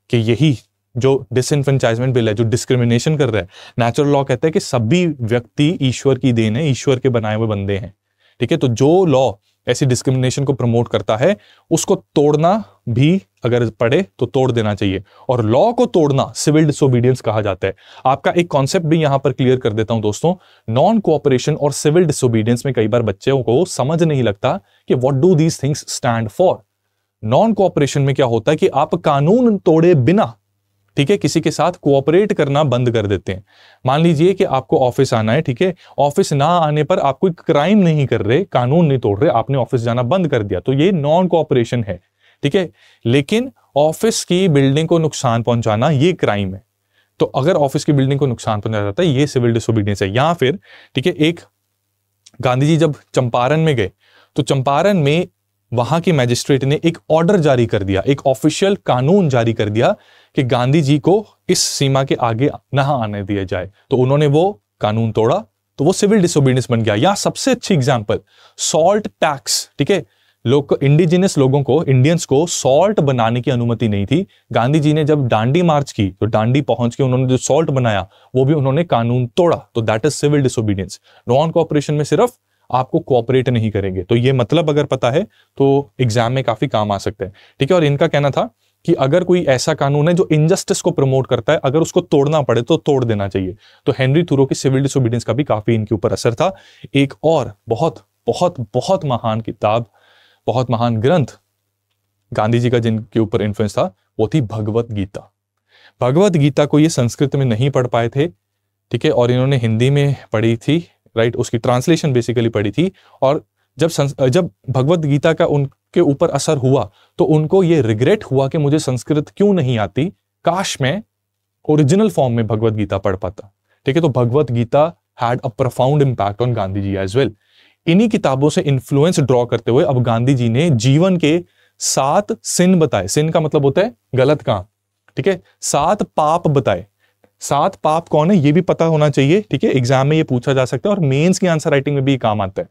कि यही जो डिसइनफ्रेंचाइजमेंट बिल है जो डिस्क्रिमिनेशन कर रहा है नेचुरल लॉ कहता है कि सभी व्यक्ति ईश्वर की देन है ईश्वर के बनाए हुए बंदे हैं ठीक है तो जो लॉ ऐसी डिस्क्रिमिनेशन को प्रमोट करता है उसको तोड़ना भी अगर पड़े तो तोड़ देना चाहिए और लॉ को तोड़ना सिविल डिसोबीडियंस कहा जाता है आपका एक कॉन्सेप्ट भी यहां पर क्लियर कर देता हूं दोस्तों नॉन कोऑपरेशन और सिविल डिसोबीडियंस में कई बार बच्चों को समझ नहीं लगता कि what do these things stand for non cooperation में क्या होता है कि आप कानून तोड़े बिना ठीक है किसी के साथ कोऑपरेट करना बंद कर देते हैं मान लीजिए कि आपको ऑफिस आना है ठीक है ऑफिस ना आने पर आप कोई क्राइम नहीं कर रहे कानून नहीं तोड़ रहे आपने ऑफिस जाना बंद कर दिया तो ये नॉन कोऑपरेशन है ठीक है लेकिन ऑफिस की बिल्डिंग को नुकसान पहुंचाना ये क्राइम है तो अगर ऑफिस की बिल्डिंग को नुकसान पहुंचाया जाता है ये सिविल डिसोबीडियंस है या फिर ठीक है एक गांधी जी जब चंपारण में गए तो चंपारण में वहां के मैजिस्ट्रेट ने एक ऑर्डर जारी कर दिया एक ऑफिशियल कानून जारी कर दिया कि गांधी जी को इस सीमा के आगे नहा आने दिया जाए तो उन्होंने वो कानून तोड़ा तो वो सिविल डिसोबीडियंस बन गया या सबसे अच्छी एग्जाम्पल सॉल्ट टैक्स ठीक है लोग इंडिजिनियस लोगों को इंडियंस को सॉल्ट बनाने की अनुमति नहीं थी गांधी जी ने जब डांडी मार्च की तो डांडी पहुंच के उन्होंने जो सॉल्ट बनाया वो भी उन्होंने कानून तोड़ा तो that is civil disobedience non cooperation में सिर्फ आपको कोऑपरेट नहीं करेंगे तो ये मतलब अगर पता है तो एग्जाम में काफी काम आ सकते हैं ठीक है और इनका कहना था कि अगर कोई ऐसा कानून है जो इनजस्टिस को प्रमोट करता है अगर उसको तोड़ना पड़े तो तोड़ देना चाहिए तो हेनरी थुरो की सिविल डिसोबीडियंस का भी काफी इनके ऊपर असर था एक और बहुत बहुत बहुत महान किताब बहुत महान ग्रंथ गांधी जी का जिनके ऊपर इन्फ्लुएंस था वो थी भगवत गीता भगवत गीता को ये संस्कृत में नहीं पढ़ पाए थे ठीक है और इन्होंने हिंदी में पढ़ी थी राइट उसकी ट्रांसलेशन बेसिकली पड़ी थी और जब जब भगवत गीता का उनके ऊपर असर हुआ तो उनको ये रिग्रेट हुआ कि मुझे संस्कृत क्यों नहीं आती काश मैं ओरिजिनल फॉर्म में भगवत गीता पढ़ पाता ठीक है तो Bhagavad Gita had a profound impact on Gandhi ji as well इन्हीं किताबों से इन्फ्लुएंस ड्रॉ करते हुए अब गांधी जी ने जीवन के सात सिन बताए सिन का मतलब होता है गलत काम ठीक है सात पाप बताए सात पाप कौन है ये भी पता होना चाहिए ठीक है एग्जाम में ये पूछा जा सकता है और मेंस की आंसर राइटिंग में भी काम आता है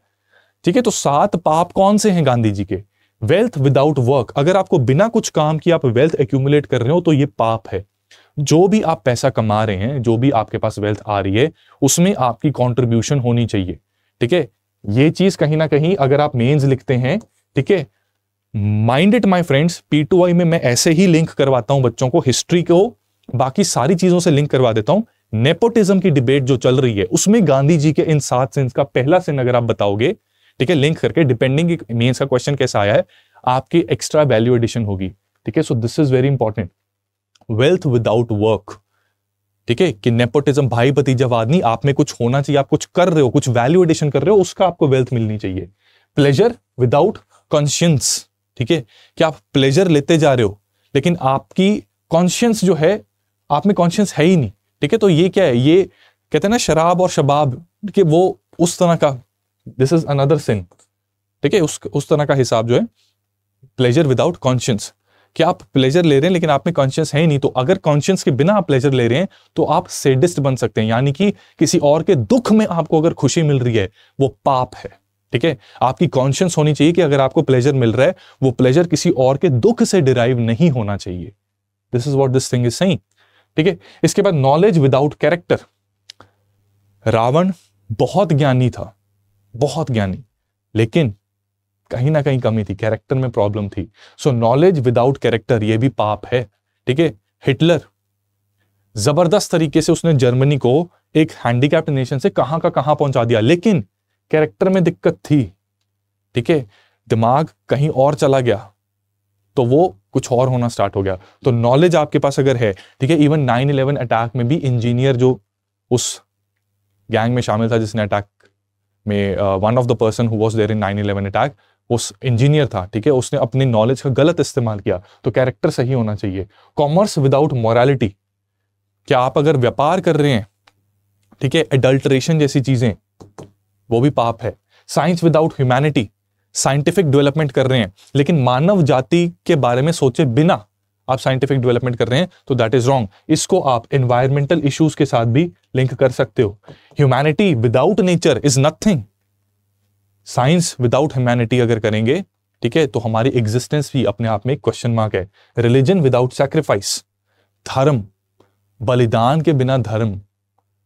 ठीक है तो सात पाप कौन से हैं गांधी जी के वेल्थ विदाउट वर्क अगर आपको बिना कुछ काम किए आप वेल्थ एक्यूमुलेट कर रहे हो तो ये पाप है जो भी आप पैसा कमा रहे हैं जो भी आपके पास वेल्थ आ रही है उसमें आपकी कॉन्ट्रीब्यूशन होनी चाहिए ठीक है ये चीज कहीं ना कहीं अगर आप मेन्स लिखते हैं ठीक है mind it my friends P two I में मैं ऐसे ही लिंक करवाता हूं बच्चों को हिस्ट्री को बाकी सारी चीजों से लिंक करवा देता हूं नेपोटिज्म की डिबेट जो चल रही है उसमें गांधी जी के इन सात सेंस का पहला सेंस अगर आप बताओगे ठीक है लिंक करके डिपेंडिंग मीन का क्वेश्चन कैसा आया है आपकी एक्स्ट्रा वैल्यू एडिशन होगी ठीक है so this is very important wealth without work ठीक है कि नेपोटिज्म भाई भतीजावाद आदमी आप में कुछ होना चाहिए आप कुछ कर रहे हो कुछ वैल्यू एडिशन कर रहे हो उसका आपको वेल्थ मिलनी चाहिए प्लेजर विदाउट कॉन्शियंस ठीक है कि आप प्लेजर लेते जा रहे हो लेकिन आपकी कॉन्शियंस जो है आप में कॉन्शियस है ही नहीं ठीक है तो ये क्या है ये कहते हैं ना शराब और शबाब कि वो उस तरह का दिस इज अनदर सिन ठीक है उस उस तरह का हिसाब जो है प्लेजर विदाउट कॉन्शियंस कि आप प्लेजर ले रहे हैं लेकिन आप में कॉन्शियस है ही नहीं तो अगर कॉन्शियस के बिना आप प्लेजर ले रहे हैं तो आप सेडिस्ट बन सकते हैं यानी कि किसी और के दुख में आपको अगर खुशी मिल रही है वो पाप है ठीक है आपकी कॉन्शियस होनी चाहिए कि अगर आपको प्लेजर मिल रहा है वो प्लेजर किसी और के दुख से डिराइव नहीं होना चाहिए this is what this thing is सही ठीक है इसके बाद नॉलेज विदाउट कैरेक्टर रावण बहुत ज्ञानी था बहुत ज्ञानी लेकिन कहीं ना कहीं कमी थी कैरेक्टर में प्रॉब्लम थी सो नॉलेज विदाउट कैरेक्टर ये भी पाप है ठीक है हिटलर जबरदस्त तरीके से उसने जर्मनी को एक हैंडीकैप्ट नेशन से कहां का कहां पहुंचा दिया लेकिन कैरेक्टर में दिक्कत थी ठीक है दिमाग कहीं और चला गया तो वो कुछ और होना स्टार्ट हो गया तो नॉलेज आपके पास अगर है ठीक है इवन नाइन इलेवन अटैक में भी इंजीनियर जो उस गैंग में शामिल था जिसने अटैक में one of the person who was there in nine eleven attack उस इंजीनियर था ठीक है उसने अपनी नॉलेज का गलत इस्तेमाल किया तो कैरेक्टर सही होना चाहिए कॉमर्स विदाउट मॉरलिटी क्या आप अगर व्यापार कर रहे हैं ठीक है एडल्ट्रेशन जैसी चीजें वो भी पाप है science without humanity scientific development कर रहे हैं लेकिन मानव जाति के बारे में सोचे बिना आप साइंटिफिक डेवलपमेंट कर रहे हैं तो दैट इज रॉन्ग इसको आप एनवायरमेंटल इश्यूज के साथ भी लिंक कर सकते हो humanity without nature is nothing science without humanity अगर करेंगे ठीक है तो हमारी एग्जिस्टेंस भी अपने आप में क्वेश्चन मार्क है रिलीजन विदाउट सेक्रीफाइस धर्म बलिदान के बिना धर्म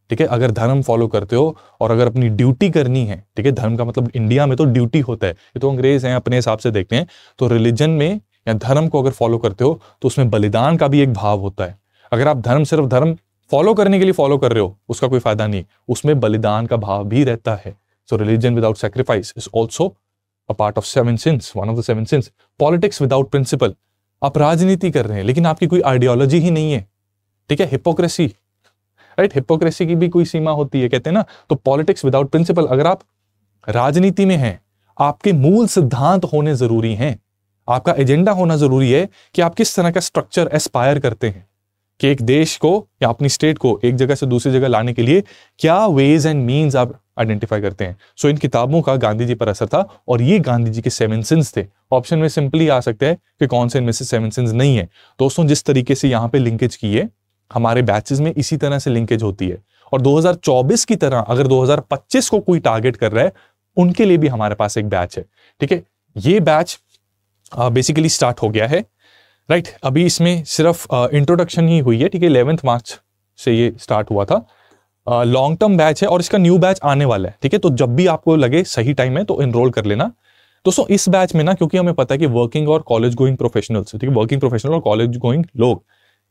ठीक है अगर धर्म फॉलो करते हो और अगर अपनी ड्यूटी करनी है ठीक है धर्म का मतलब इंडिया में तो ड्यूटी होता है ये तो अंग्रेज हैं अपने हिसाब से देखते हैं तो रिलीजन में या धर्म को अगर फॉलो करते हो तो उसमें बलिदान का भी एक भाव होता है अगर आप धर्म सिर्फ धर्म फॉलो करने के लिए फॉलो कर रहे हो उसका कोई फायदा नहीं उसमें बलिदान का भाव भी रहता है so religion without sacrifice is also a part of seven sins one of the seven sins politics without principle आप राजनीति कर रहे हैं लेकिन आपकी कोई आइडियोलॉजी ही नहीं है ठीक है हिपोक्रेसी राइट हिपोक्रेसी की भी कोई सीमा होती है कहते हैं ना तो पॉलिटिक्स विदाउट प्रिंसिपल अगर आप राजनीति में हैं आपके मूल सिद्धांत होने जरूरी हैं आपका एजेंडा होना जरूरी है कि आप किस तरह का स्ट्रक्चर एस्पायर करते हैं कि एक देश को या अपनी स्टेट को एक जगह से दूसरी जगह लाने के लिए क्या वेज एंड मीन्स आप आइडेंटिफाई करते हैं सो so, इन किताबों का गांधी जी पर असर था और ये गांधी जी के सेवन सिंस थे ऑप्शन में सिंपली आ सकते हैं कि कौन से इनमें से सेवन सिंस नहीं है दोस्तों जिस तरीके से यहाँ पे लिंकेज की है हमारे बैचेस में इसी तरह से लिंकेज होती है और 2024 की तरह अगर 2025 को कोई टारगेट कर रहा है उनके लिए भी हमारे पास एक बैच है ठीक है ये बैच बेसिकली स्टार्ट हो गया है राइट right, अभी इसमें सिर्फ इंट्रोडक्शन ही हुई है ठीक है इलेवेंथ मार्च से ये स्टार्ट हुआ था लॉन्ग टर्म बैच है और इसका न्यू बैच आने वाला है ठीक है तो जब भी आपको लगे सही टाइम है तो इनरोल कर लेना दोस्तों इस बैच में ना क्योंकि हमें पता है कि वर्किंग और कॉलेज गोइंग प्रोफेशनल्स ठीक है वर्किंग प्रोफेशनल और कॉलेज गोइंग लोग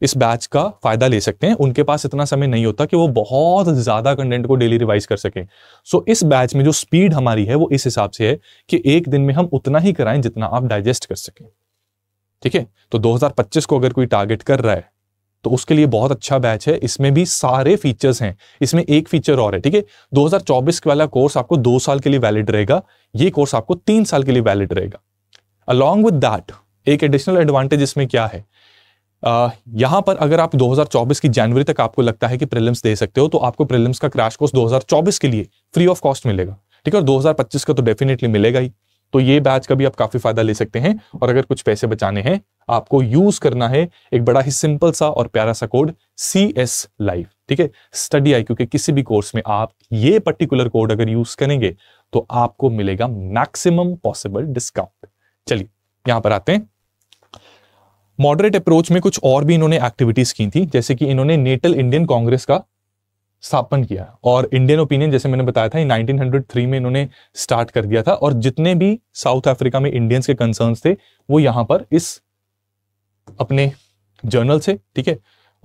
इस बैच का फायदा ले सकते हैं उनके पास इतना समय नहीं होता कि वो बहुत ज़्यादा कंटेंट को डेली रिवाइज कर सकें सो so, इस बैच में जो स्पीड हमारी है वो इस हिसाब से है कि एक दिन में हम उतना ही कराएं जितना आप डाइजेस्ट कर सकें ठीक है तो 2025 को अगर कोई टारगेट कर रहा है तो उसके लिए बहुत अच्छा बैच है इसमें भी सारे फीचर्स हैं इसमें एक फीचर और है ठीक है 2024 वाला कोर्स आपको दो साल के लिए वैलिड रहेगा ये कोर्स आपको तीन साल के लिए वैलिड रहेगा अलॉन्ग विद दैट एक एडिशनल एडवांटेज इसमें क्या है यहां पर अगर आप 2024 की जनवरी तक आपको लगता है कि प्रीलिम्स दे सकते हो तो आपको प्रीलिम्स का क्रैश कोर्स 2024 के लिए फ्री ऑफ कॉस्ट मिलेगा ठीक है और 2025 का तो डेफिनेटली मिलेगा ही तो ये बैच का भी आप काफी फायदा ले सकते हैं और अगर कुछ पैसे बचाने हैं आपको यूज करना है एक बड़ा ही सिंपल सा और प्यारा सा कोड सी एस लाइफ ठीक है स्टडी आई क्योंकि किसी भी कोर्स में आप ये पर्टिकुलर कोड अगर यूज करेंगे तो आपको मिलेगा मैक्सिमम पॉसिबल डिस्काउंट चलिए यहां पर आते हैं मॉडरेट अप्रोच में कुछ और भी इन्होंने एक्टिविटीज की थी जैसे कि इन्होंने नेटल इंडियन कांग्रेस का स्थापन किया और इंडियन ओपिनियन जैसे मैंने बताया था 1903 में इन्होंने स्टार्ट कर दिया था और जितने भी साउथ अफ्रीका में इंडियंस के कंसर्न थे वो यहाँ पर इस अपने जर्नल से ठीक है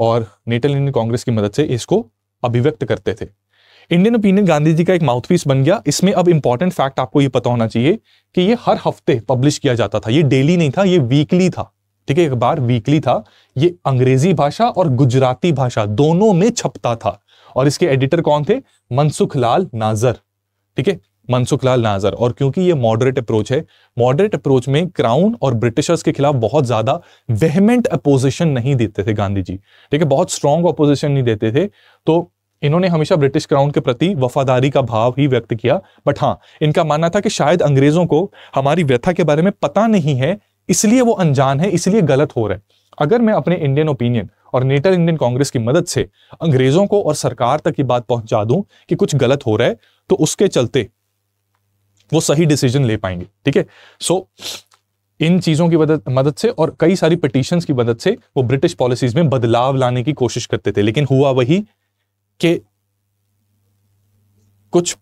और नेटल इंडियन कांग्रेस की मदद से इसको अभिव्यक्त करते थे इंडियन ओपिनियन गांधी जी का एक माउथपीस बन गया इसमें अब इंपॉर्टेंट फैक्ट आपको ये पता होना चाहिए कि ये हर हफ्ते पब्लिश किया जाता था ये डेली नहीं था ये वीकली था ठीक है अखबार वीकली था ये अंग्रेजी भाषा और गुजराती भाषा दोनों में छपता था और इसके एडिटर कौन थे मनसुख लाल नाजर ठीक है मनसुख लाल नाजर और क्योंकि ये मॉडरेट अप्रोच है मॉडरेट अप्रोच में क्राउन और ब्रिटिशर्स के खिलाफ बहुत ज्यादा वेहमेंट अपोजिशन नहीं देते थे गांधी जी ठीक है बहुत स्ट्रांग अपोजिशन नहीं देते थे तो इन्होंने हमेशा ब्रिटिश क्राउन के प्रति वफादारी का भाव ही व्यक्त किया बट हाँ इनका मानना था कि शायद अंग्रेजों को हमारी व्यथा के बारे में पता नहीं है इसलिए वो अनजान है इसलिए गलत हो रहा है अगर मैं अपने इंडियन ओपिनियन और नेटल इंडियन कांग्रेस की मदद से अंग्रेजों को और सरकार तक ये बात पहुंचा दूं कि कुछ गलत हो रहा है तो उसके चलते वो सही डिसीजन ले पाएंगे ठीक है सो इन चीज़ों की मदद मदद से और कई सारी पिटिशन की मदद से वो ब्रिटिश पॉलिसीज में बदलाव लाने की कोशिश करते थे लेकिन हुआ वही कि कुछ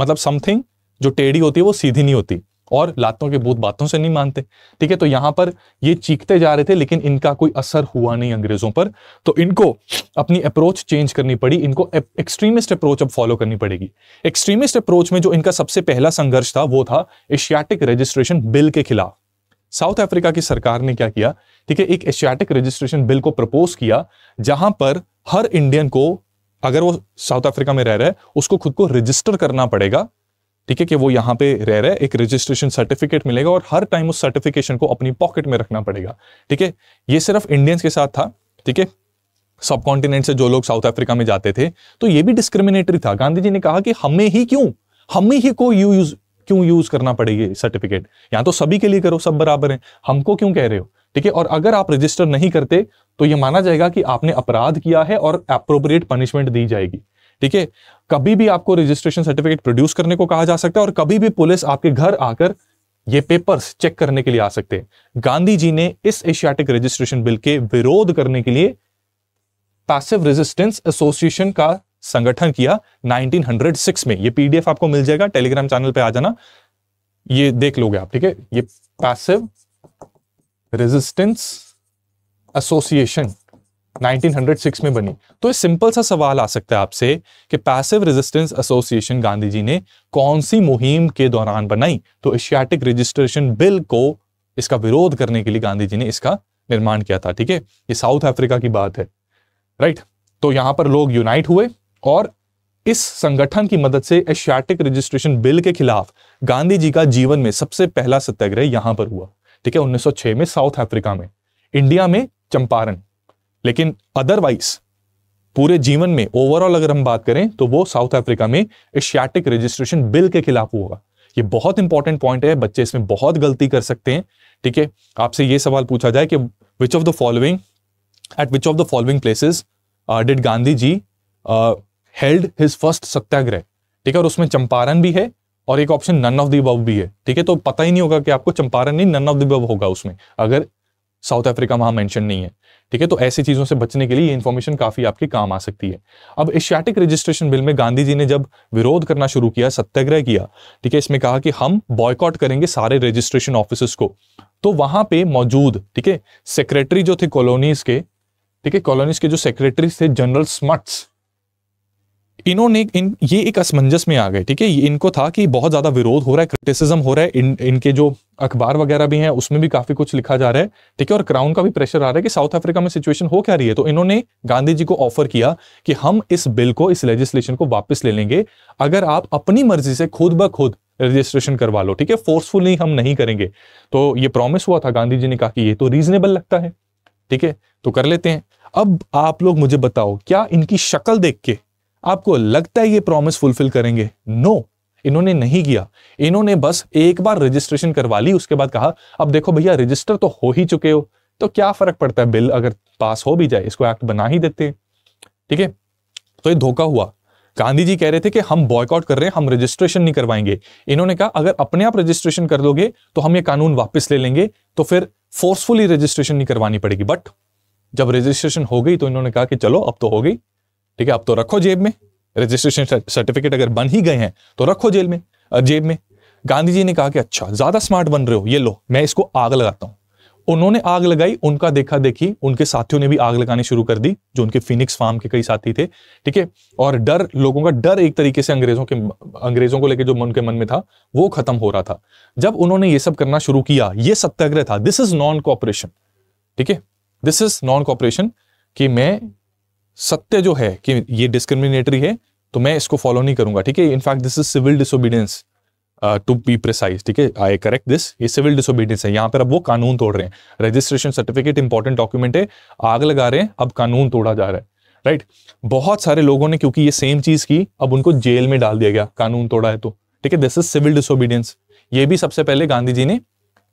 मतलब समथिंग जो टेढ़ी होती है वो सीधी नहीं होती और लातों के बहुत बातों से नहीं मानते ठीक है तो यहां पर ये चीखते जा रहे थे लेकिन इनका कोई असर हुआ नहीं अंग्रेजों पर तो इनको अपनी अप्रोच चेंज करनी पड़ी इनको एक्सट्रीमिस्ट अप्रोच अब फॉलो करनी पड़ेगी एक्सट्रीमिस्ट अप्रोच में जो इनका सबसे पहला संघर्ष था वो था एशियाटिक रजिस्ट्रेशन बिल के खिलाफ साउथ अफ्रीका की सरकार ने क्या किया ठीक है एक एशियाटिक रजिस्ट्रेशन बिल को प्रपोज किया जहां पर हर इंडियन को अगर वो साउथ अफ्रीका में रह रहा है उसको खुद को रजिस्टर करना पड़ेगा ठीक है कि वो यहाँ पे रह रहा है एक रजिस्ट्रेशन सर्टिफिकेट मिलेगा और हर टाइम उस सर्टिफिकेशन को अपनी पॉकेट में रखना पड़ेगा ठीक है ये सिर्फ इंडियंस के साथ था ठीक है सब कॉन्टिनेंट से जो लोग साउथ अफ्रीका में जाते थे तो ये भी डिस्क्रिमिनेटरी था गांधी जी ने कहा कि हमें ही क्यों हमें ही को यूज क्यों यूज करना पड़ेगी सर्टिफिकेट यहाँ तो सभी के लिए करो सब बराबर है हमको क्यों कह रहे हो ठीक है और अगर आप रजिस्टर नहीं करते तो ये माना जाएगा कि आपने अपराध किया है और अप्रोप्रिएट पनिशमेंट दी जाएगी ठीक है कभी भी आपको रजिस्ट्रेशन सर्टिफिकेट प्रोड्यूस करने को कहा जा सकता है और कभी भी पुलिस आपके घर आकर ये पेपर्स चेक करने के लिए आ सकते हैं गांधी जी ने इस एशियाटिक रजिस्ट्रेशन बिल के विरोध करने के लिए पैसिव रेजिस्टेंस एसोसिएशन का संगठन किया 1906 में ये पीडीएफ आपको मिल जाएगा टेलीग्राम चैनल पे आ जाना ये देख लोगे आप ठीक है ये पैसिव रेजिस्टेंस एसोसिएशन 1906 में बनी तो ये सिंपल सा सवाल आ सकता है आपसे कि passive resistance association Gandhi ji ने कौन सी मुहिम के दौरान बनाई तो एशियाटिक रजिस्ट्रेशन बिल को इसका विरोध करने के लिए गांधी जी ने इसका निर्माण किया था ठीक है ये साउथ अफ्रीका की बात है राइट तो यहां पर लोग यूनाइट हुए और इस संगठन की मदद से एशियाटिक रजिस्ट्रेशन बिल के खिलाफ गांधी जी का जीवन में सबसे पहला सत्याग्रह यहां पर हुआ ठीक है 1906 में साउथ अफ्रीका में इंडिया में चंपारण लेकिन अदरवाइज पूरे जीवन में ओवरऑल अगर हम बात करें तो वो साउथ अफ्रीका में एशियाटिक रजिस्ट्रेशन बिल के खिलाफ होगा ये बहुत इंपॉर्टेंट पॉइंट है बच्चे इसमें बहुत गलती कर सकते हैं ठीक है आपसे ये सवाल पूछा जाए कि which of the following at which of the following places did Gandhi ji held his first satyagraha ठीक है और उसमें चंपारण भी है और एक ऑप्शन नन ऑफ दी बब भी है ठीक है तो पता ही नहीं होगा कि आपको चंपारण नहीं नन ऑफ दी बब होगा उसमें अगर साउथ अफ्रीका वहां मेंशन नहीं है ठीक है तो ऐसी चीज़ों से बचने के लिए ये इन्फॉर्मेशन काफ़ी आपके काम आ सकती है अब एशियाटिक रजिस्ट्रेशन बिल में गांधी जी ने जब विरोध करना शुरू किया सत्याग्रह किया ठीक है इसमें कहा कि हम बॉयकॉट करेंगे सारे रजिस्ट्रेशन ऑफिस को तो वहां पे मौजूद ठीक है सेक्रेटरी जो थे कॉलोनीज के ठीक है कॉलोनीज के जो सेक्रेटरी थे जनरल स्मट्स इन्होंने इन ये एक असमंजस में आ गए ठीक है इनको था कि बहुत ज़्यादा विरोध हो रहा है क्रिटिसिज्म हो रहा है इन इनके जो अखबार वगैरह भी हैं उसमें भी काफ़ी कुछ लिखा जा रहा है ठीक है और क्राउन का भी प्रेशर आ रहा है कि साउथ अफ्रीका में सिचुएशन हो क्या रही है तो इन्होंने गांधी जी को ऑफर किया कि हम इस बिल को इस लेजिस्लेशन को वापस ले लेंगे अगर आप अपनी मर्जी से खुद ब खुद रजिस्ट्रेशन करवा लो ठीक है फोर्सफुल हम नहीं करेंगे तो ये प्रॉमिस हुआ था गांधी जी ने कहा कि ये तो रीजनेबल लगता है ठीक है तो कर लेते हैं अब आप लोग मुझे बताओ क्या इनकी शक्ल देख के आपको लगता है ये प्रॉमिस फुलफिल करेंगे नो no, इन्होंने नहीं किया इन्होंने बस एक बार रजिस्ट्रेशन करवा ली उसके बाद कहा अब देखो भैया रजिस्टर तो हो ही चुके हो तो क्या फर्क पड़ता है बिल अगर पास हो भी जाए इसको एक्ट बना ही देते हैं ठीक है तो ये धोखा हुआ गांधी जी कह रहे थे कि हम बॉयकआउट कर रहे हैं हम रजिस्ट्रेशन नहीं करवाएंगे इन्होंने कहा अगर अपने आप रजिस्ट्रेशन कर लोगे तो हम ये कानून वापस ले लेंगे तो फिर फोर्सफुली रजिस्ट्रेशन नहीं करवानी पड़ेगी बट जब रजिस्ट्रेशन हो गई तो इन्होंने कहा कि चलो अब तो हो गई ठीक है आप तो रखो जेब में रजिस्ट्रेशन सर्टिफिकेट अगर बन ही गए हैं तो रखो जेल में जेब में गांधी जी ने कहा कि अच्छा ज्यादा स्मार्ट बन रहे हो ये लो मैं इसको आग लगाता हूं उन्होंने आग लगाई उनका देखा देखी उनके साथियों ने भी आग लगानी शुरू कर दी जो उनके फिनिक्स फार्म के कई साथी थे ठीक है और डर लोगों का डर एक तरीके से अंग्रेजों के अंग्रेजों को लेकर जो उनके मन में था वो खत्म हो रहा था जब उन्होंने ये सब करना शुरू किया ये सत्याग्रह था दिस इज नॉन कॉपरेशन ठीक है दिस इज नॉन कॉपरेशन कि मैं सत्य जो है कि ये डिस्क्रिमिनेटरी है तो मैं इसको फॉलो नहीं करूंगा ठीक है in fact this is civil disobedience to be precise ठीक है आई करेक्ट दिस ये सिविल डिसोबीडियंस है यहाँ पर अब वो कानून तोड़ रहे हैं रजिस्ट्रेशन सर्टिफिकेट इंपॉर्टेंट डॉक्यूमेंट है आग लगा रहे हैं अब कानून तोड़ा जा रहा है राइट बहुत सारे लोगों ने क्योंकि ये सेम चीज की अब उनको जेल में डाल दिया गया कानून तोड़ा है तो ठीक है दिस इज सिविल डिसोबीडियंस ये भी सबसे पहले गांधी जी ने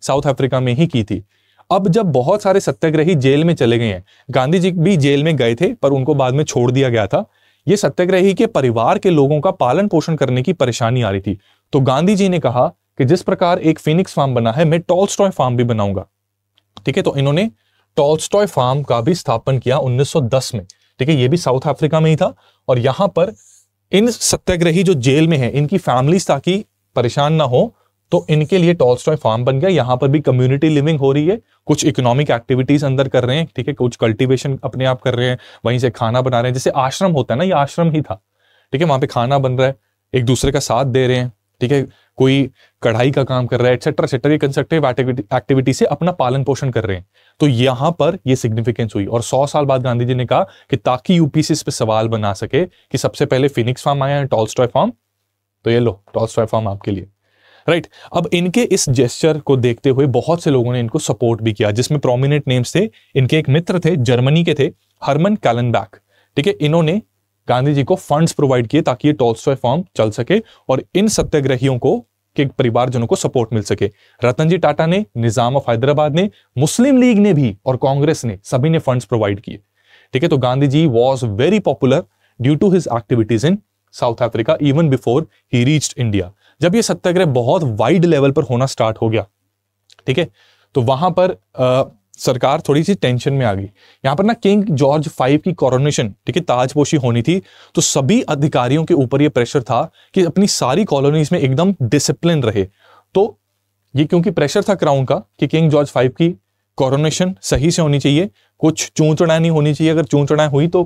साउथ अफ्रीका में ही की थी अब जब बहुत सारे सत्याग्रही जेल में चले गए हैं गांधी जी भी जेल में गए थे पर उनको बाद में छोड़ दिया गया था ये सत्याग्रही के परिवार के लोगों का पालन पोषण करने की परेशानी आ रही थी तो गांधी जी ने कहा कि जिस प्रकार एक फिनिक्स फार्म बना है मैं टॉल्स्टॉय फार्म भी बनाऊंगा ठीक है तो इन्होंने टॉल्स्टॉय फार्म का भी स्थापन किया 1910 में ठीक है ये भी साउथ अफ्रीका में ही था और यहां पर इन सत्याग्रही जो जेल में है इनकी फैमिली ताकि परेशान ना हो तो इनके लिए टॉल्स्टॉय फार्म बन गया यहाँ पर भी कम्युनिटी लिविंग हो रही है कुछ इकोनॉमिक एक्टिविटीज अंदर कर रहे हैं ठीक है कुछ कल्टीवेशन अपने आप कर रहे हैं वहीं से खाना बना रहे हैं जैसे आश्रम होता है ना ये आश्रम ही था ठीक है वहां पे खाना बन रहा है एक दूसरे का साथ दे रहे हैं ठीक है कोई कढ़ाई का काम कर रहा है एक्सेट्रा एक्सेट्रा ये कंस्ट्रक्टिव एक्टिविटी से अपना पालन पोषण कर रहे हैं तो यहाँ पर ये सिग्निफिकेंस हुई और सौ साल बाद गांधी जी ने कहा कि ताकि यूपीसी इस पर सवाल बना सके कि सबसे पहले फिनिक्स फार्म आया है टॉल्स्टॉय फार्म तो ये लो टॉल्स्टॉय फार्म आपके लिए राइट अब इनके इस जेस्चर को देखते हुए बहुत से लोगों ने इनको सपोर्ट भी किया जिसमें प्रोमिनेंट नेम्स थे इनके एक मित्र थे जर्मनी के थे हरमन कैलनबैक ठीक है इन्होंने गांधी जी को फंड्स प्रोवाइड किए ताकि ये टॉल्सॉय फॉर्म चल सके और इन सत्याग्रहियों को के परिवारजनों को सपोर्ट मिल सके रतन जी टाटा ने निजाम ऑफ हैदराबाद ने मुस्लिम लीग ने भी और कांग्रेस ने सभी ने फंड्स प्रोवाइड किए ठीक है तो Gandhi ji was very popular due to his activities in South Africa even before he reached India जब ये सत्याग्रह बहुत वाइड लेवल पर होना स्टार्ट हो गया ठीक है तो वहां पर आ, सरकार थोड़ी सी टेंशन में आ गई यहां पर ना किंग जॉर्ज फाइव की कॉरोनेशन ठीक है ताजपोशी होनी थी तो सभी अधिकारियों के ऊपर ये प्रेशर था कि अपनी सारी कॉलोनीज में एकदम डिसिप्लिन रहे तो ये क्योंकि प्रेशर था क्राउन का कि किंग जॉर्ज फाइव की कॉरोनेशन सही से होनी चाहिए कुछ चूंचड़ाएं नहीं होनी चाहिए अगर चूंचड़ाएं हुई तो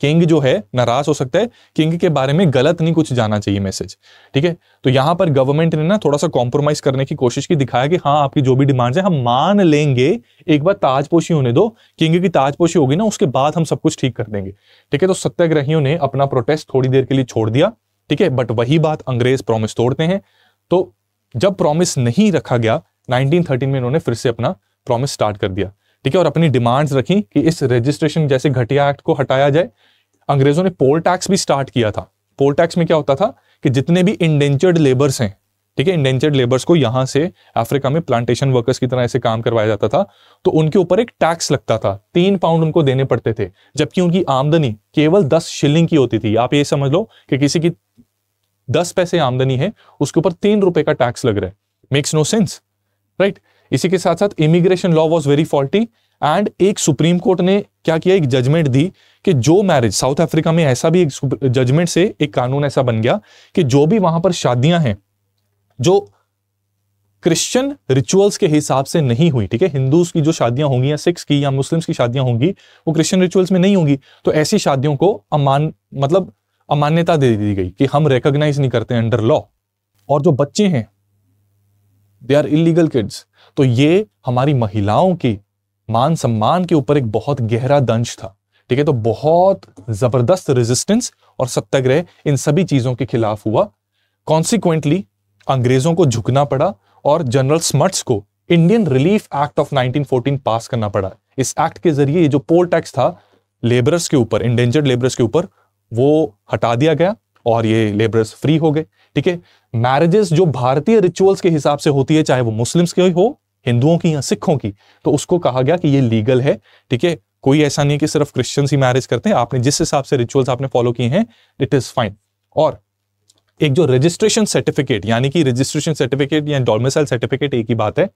किंग जो है नाराज हो सकता है किंग के बारे में गलत नहीं कुछ जाना चाहिए मैसेज ठीक है तो यहां पर गवर्नमेंट ने ना थोड़ा सा कॉम्प्रोमाइज करने की कोशिश की दिखाया कि हाँ आपकी जो भी डिमांड्स है हम मान लेंगे एक बार ताजपोशी होने दो किंग की ताजपोशी होगी ना उसके बाद हम सब कुछ ठीक कर देंगे ठीक है तो सत्याग्रहियों ने अपना प्रोटेस्ट थोड़ी देर के लिए छोड़ दिया ठीक है बट वही बात अंग्रेज प्रोमिस तोड़ते हैं तो जब प्रोमिस नहीं रखा गया नाइनटीन में इन्होंने फिर से अपना प्रोमिस स्टार्ट कर दिया ठीक है और अपनी डिमांड्स रखी कि इस रजिस्ट्रेशन जैसे घटिया एक्ट को हटाया जाए अंग्रेजों ने पोल टैक्स भी स्टार्ट किया था पोल टैक्स में क्या होता था कि जितने भी इंडेंचर्ड लेबर्स हैं ठीक है इंडेंचर्ड लेबर्स को यहां से अफ्रीका में प्लांटेशन वर्कर्स की तरह ऐसे काम करवाया जाता था तो उनके ऊपर एक टैक्स लगता था तीन पाउंड उनको देने पड़ते थे जबकि उनकी आमदनी केवल दस शिलिंग की होती थी आप ये समझ लो कि किसी की दस पैसे आमदनी है उसके ऊपर तीन रुपए का टैक्स लग रहा है मेक्स नो सेंस राइट इसी के साथ साथ immigration law was very faulty and एक सुप्रीम कोर्ट ने क्या किया एक जजमेंट दी कि जो मैरिज साउथ अफ्रीका में ऐसा भी एक जजमेंट से एक कानून ऐसा बन गया कि जो भी वहां पर शादियां हैं जो क्रिश्चियन रिचुअल्स के हिसाब से नहीं हुई ठीक है हिंदूज की जो शादियां होंगी या सिक्स की या मुस्लिम्स की शादियां होंगी वो क्रिश्चियन रिचुअल्स में नहीं होंगी तो ऐसी शादियों को अमान मतलब अमान्यता दे दी गई कि हम रिकोगनाइज नहीं करते अंडर लॉ और जो बच्चे हैं दे आर इलीगल किड्स तो ये हमारी महिलाओं की मान सम्मान के ऊपर एक बहुत गहरा दंश था ठीक है तो बहुत जबरदस्त रेजिस्टेंस और सत्याग्रह इन सभी चीजों के खिलाफ हुआ कॉन्सिक्वेंटली अंग्रेजों को झुकना पड़ा और जनरल स्मर्ट्स को Indian Relief Act of 1914 pass करना पड़ा इस एक्ट के जरिए जो पोल टैक्स था लेबरर्स के ऊपर इंडेंजर्ड लेबरर्स के ऊपर वो हटा दिया गया और ये लेबरर्स फ्री हो गए ठीक है मैरिजेस जो भारतीय रिचुअल्स के हिसाब से होती है चाहे वो मुस्लिम्स के हो हिंदुओं की या सिखों की तो उसको कहा गया कि ये लीगल है ठीक है कोई ऐसा नहीं कि सिर्फ क्रिश्चियन ही मैरिज करते हैं आपने जिस हिसाब से रिचुअल्स आपने फॉलो किए हैं इट इज फाइन और एक जो रजिस्ट्रेशन सर्टिफिकेट यानी कि रजिस्ट्रेशन सर्टिफिकेट या डोमिसाइल सर्टिफिकेट एक ही बात है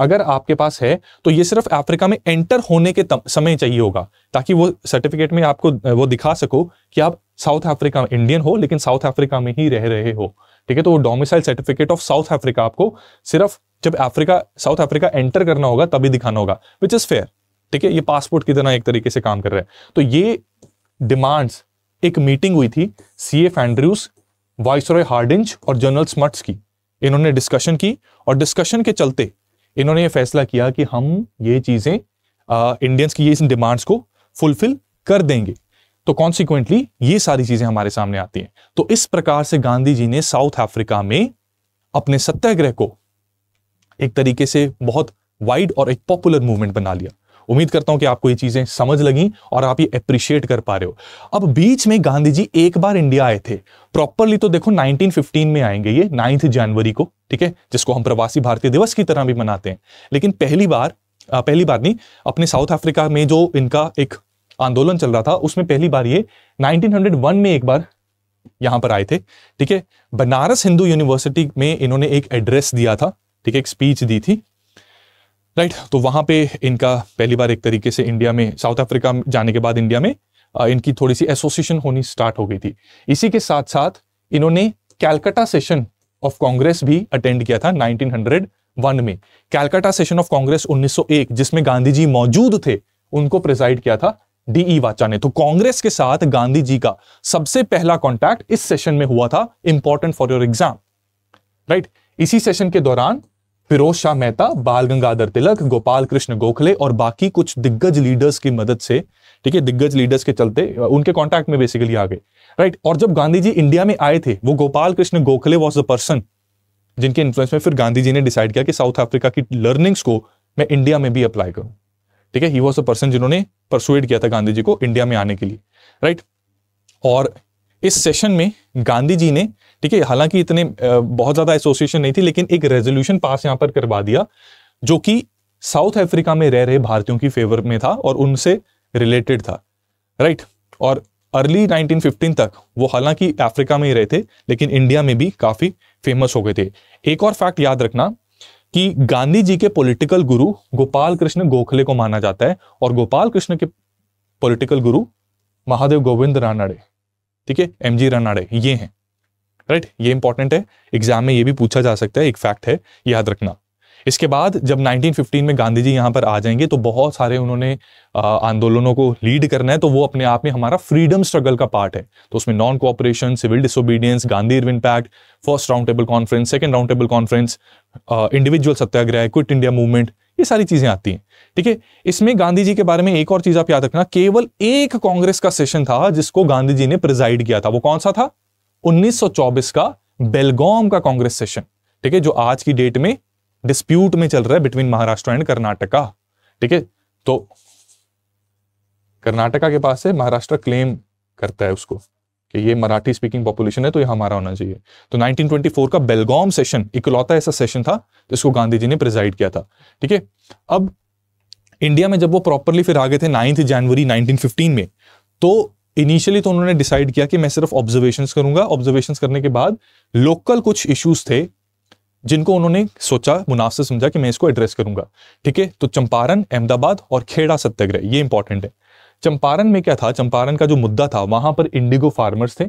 अगर आपके पास है तो ये सिर्फ अफ्रीका में एंटर होने के समय चाहिए होगा ताकि वो सर्टिफिकेट में आपको वो दिखा सको कि आप साउथ अफ्रीका में इंडियन हो लेकिन साउथ अफ्रीका में ही रह रहे हो ठीक है तो वो domicile certificate of South Africa आपको सिर्फ जब अफ्रीका साउथ अफ्रीका एंटर करना होगा तभी दिखाना होगा विच इज़ फेयर ठीक है ये पासपोर्ट की तरह एक तरीके से काम कर रहा है तो ये डिमांड्स एक मीटिंग हुई थी C F Andrews viceroy Hardinge और जनरल स्मट्स की इन्होंने डिस्कशन की और डिस्कशन के चलते इन्होंने ये फैसला किया कि हम ये चीज़ें इंडियंस की ये इस डिमांड्स को फुलफिल कर देंगे तो कॉन्सिक्वेंटली ये सारी चीज़ें हमारे सामने आती हैं तो इस प्रकार से गांधी जी ने साउथ अफ्रीका में अपने सत्याग्रह को एक तरीके से बहुत वाइड और एक पॉपुलर मूवमेंट बना लिया उम्मीद करता हूं कि आपको ये चीजें समझ लगी और आप ये अप्रिशिएट कर पा रहे हो अब बीच में गांधी जी एक बार इंडिया आए थे प्रॉपरली तो देखो 1915 में आएंगे ये नाइन्थ जनवरी को ठीक है जिसको हम प्रवासी भारतीय दिवस की तरह भी मनाते हैं लेकिन पहली बार आ, पहली बार नहीं अपने साउथ अफ्रीका में जो इनका एक आंदोलन चल रहा था उसमें पहली बार ये 1901 में एक बार यहां पर आए थे ठीक है बनारस हिंदू यूनिवर्सिटी में इन्होंने एक एड्रेस दिया था ठीक है एक स्पीच दी थी राइट तो वहां पे इनका पहली बार एक तरीके से इंडिया में साउथ अफ्रीका जाने के बाद इंडिया में इनकी थोड़ी सी एसोसिएशन होनी स्टार्ट हो गई थी इसी के साथ साथ इन्होंने कैलकाटा सेशन ऑफ कांग्रेस भी अटेंड किया था 1901 में कैलकाटा सेशन ऑफ कांग्रेस 1901 जिसमें गांधी जी मौजूद थे उनको प्रेसाइड किया था डीई वाचा e ने तो कांग्रेस के साथ गांधी जी का सबसे पहला कांटेक्ट इस सेशन में हुआ था important for your exam right इसी सेशन के दौरान फिरोज शाह मेहता बाल गंगाधर तिलक गोपाल कृष्ण गोखले और बाकी कुछ दिग्गज लीडर्स की मदद से ठीक है दिग्गज लीडर्स के चलते उनके कॉन्टैक्ट में बेसिकली आ गए राइट और जब गांधी जी इंडिया में आए थे वो Gopal Krishna Gokhale was a person जिनके इन्फ्लुएंस में फिर गांधी जी ने डिसाइड किया कि साउथ अफ्रीका की लर्निंग्स को मैं इंडिया में भी अप्लाई करूं ठीक है ही वॉज अ पर्सन जिन्होंने परसुएट किया था गांधी जी को इंडिया में आने के लिए राइट और इस सेशन में गांधी जी ने ठीक है हालांकि इतने बहुत ज़्यादा एसोसिएशन नहीं थी लेकिन एक रेजोल्यूशन पास यहां पर करवा दिया जो कि साउथ अफ्रीका में रह रहे भारतीयों की फेवर में था और उनसे रिलेटेड था राइट और अर्ली 1915 तक वो हालांकि अफ्रीका में ही रहे थे लेकिन इंडिया में भी काफ़ी फेमस हो गए थे एक और फैक्ट याद रखना कि गांधी जी के पॉलिटिकल गुरु गोपाल कृष्ण गोखले को माना जाता है और गोपाल कृष्ण के पॉलिटिकल गुरु महादेव गोविंद रानाडे ठीक है एम जी रानाडे ये हैं राइट ये इंपॉर्टेंट है एग्जाम में ये भी पूछा जा सकता है एक फैक्ट है याद रखना इसके बाद जब 1915 में गांधी जी यहाँ पर आ जाएंगे तो बहुत सारे उन्होंने आंदोलनों को लीड करना है तो वो अपने आप में हमारा फ्रीडम स्ट्रगल का पार्ट है तो उसमें non cooperation civil disobedience Gandhi Irwin pact first round table conference second round table conference individual satyagraha quit India movement ये सारी चीजें आती हैं ठीक है इसमें गांधी जी के बारे में एक और चीज आप याद रखना केवल एक कांग्रेस का सेशन था जिसको गांधी जी ने प्रिजाइड किया था वो कौन सा था 1924 का बेलगाम का कांग्रेस सेशन ठीक है जो आज की डेट में डिस्प्यूट में चल रहा है बिटवीन महाराष्ट्र एंड कर्नाटका ठीक है तो कर्नाटका के पास है महाराष्ट्र क्लेम करता है उसको कि ये मराठी स्पीकिंग पॉपुलेशन है तो ये हमारा होना चाहिए तो 1924 का बेलगाम सेशन इकलौता ऐसा सेशन था जिसको तो गांधी जी ने प्रिजाइड किया था ठीक है अब इंडिया में जब वो प्रॉपरली फिर आ गए थे नाइन्थ जनवरी 1915 में तो इनिशियली तो उन्होंने डिसाइड किया कि मैं सिर्फ ऑब्जर्वेशन करूंगा ऑब्जर्वेशन करने के बाद लोकल कुछ इश्यूज थे जिनको उन्होंने सोचा मुनासिब समझा कि मैं इसको एड्रेस करूंगा ठीक है तो चंपारण अहमदाबाद और खेड़ा सत्याग्रह ये इंपॉर्टेंट है चंपारण में क्या था चंपारण का जो मुद्दा था वहां पर इंडिगो फार्मर्स थे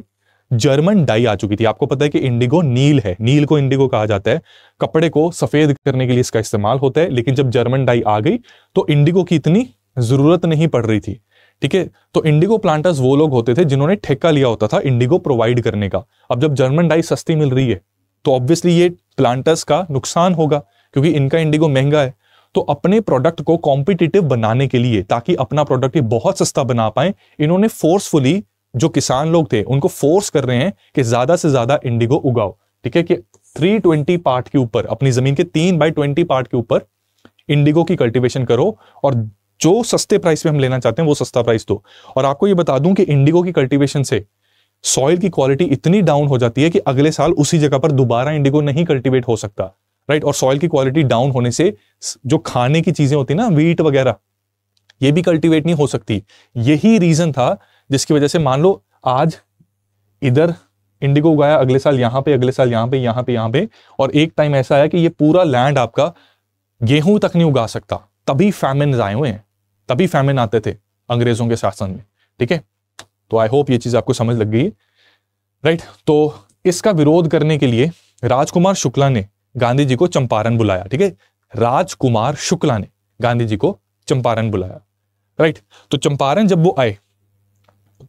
जर्मन डाई आ चुकी थी आपको पता है कि इंडिगो नील है नील को इंडिगो कहा जाता है कपड़े को सफेद करने के लिए इसका इस्तेमाल होता है लेकिन जब जर्मन डाई आ गई तो इंडिगो की इतनी जरूरत नहीं पड़ रही थी ठीक है तो इंडिगो प्लांटर्स वो लोग होते थे जिन्होंने ठेका लिया होता था इंडिगो प्रोवाइड करने का अब जब जर्मन डाई सस्ती मिल रही है तो ऑब्वियसली ये प्लांटर्स का नुकसान होगा क्योंकि इनका इंडिगो महंगा है तो अपने प्रोडक्ट को कॉम्पिटिटिव बनाने के लिए ताकि अपना प्रोडक्ट ये बहुत सस्ता बना पाए इन्होंने फोर्सफुली जो किसान लोग थे उनको फोर्स कर रहे हैं कि ज्यादा से ज्यादा इंडिगो उगाओ ठीक है कि 320 पार्ट के ऊपर अपनी जमीन के तीन बाई ट्वेंटी पार्ट के ऊपर इंडिगो की कल्टीवेशन करो और जो सस्ते प्राइस पे हम लेना चाहते हैं वो सस्ता प्राइस दो और आपको ये बता दूं कि इंडिगो की कल्टीवेशन से सॉइल की क्वालिटी इतनी डाउन हो जाती है कि अगले साल उसी जगह पर दोबारा इंडिगो नहीं कल्टीवेट हो सकता राइट और सॉइल की क्वालिटी डाउन होने से जो खाने की चीजें होती ना वीट वगैरह ये भी कल्टीवेट नहीं हो सकती यही रीजन था जिसकी वजह से मान लो आज इधर इंडिगो उगाया अगले साल यहां पे अगले साल यहां पे यहां पे यहाँ पे और एक टाइम ऐसा आया कि ये पूरा लैंड आपका गेहूं तक नहीं उगा सकता तभी फैमिन आए हुए हैं तभी फैमिन आते थे अंग्रेजों के शासन में ठीक है तो आई होप ये चीज आपको समझ लग गई राइट तो इसका विरोध करने के लिए राजकुमार शुक्ला ने गांधी जी को चंपारण बुलाया ठीक है राजकुमार शुक्ला ने गांधी जी को चंपारण बुलाया राइट तो चंपारण जब वो आए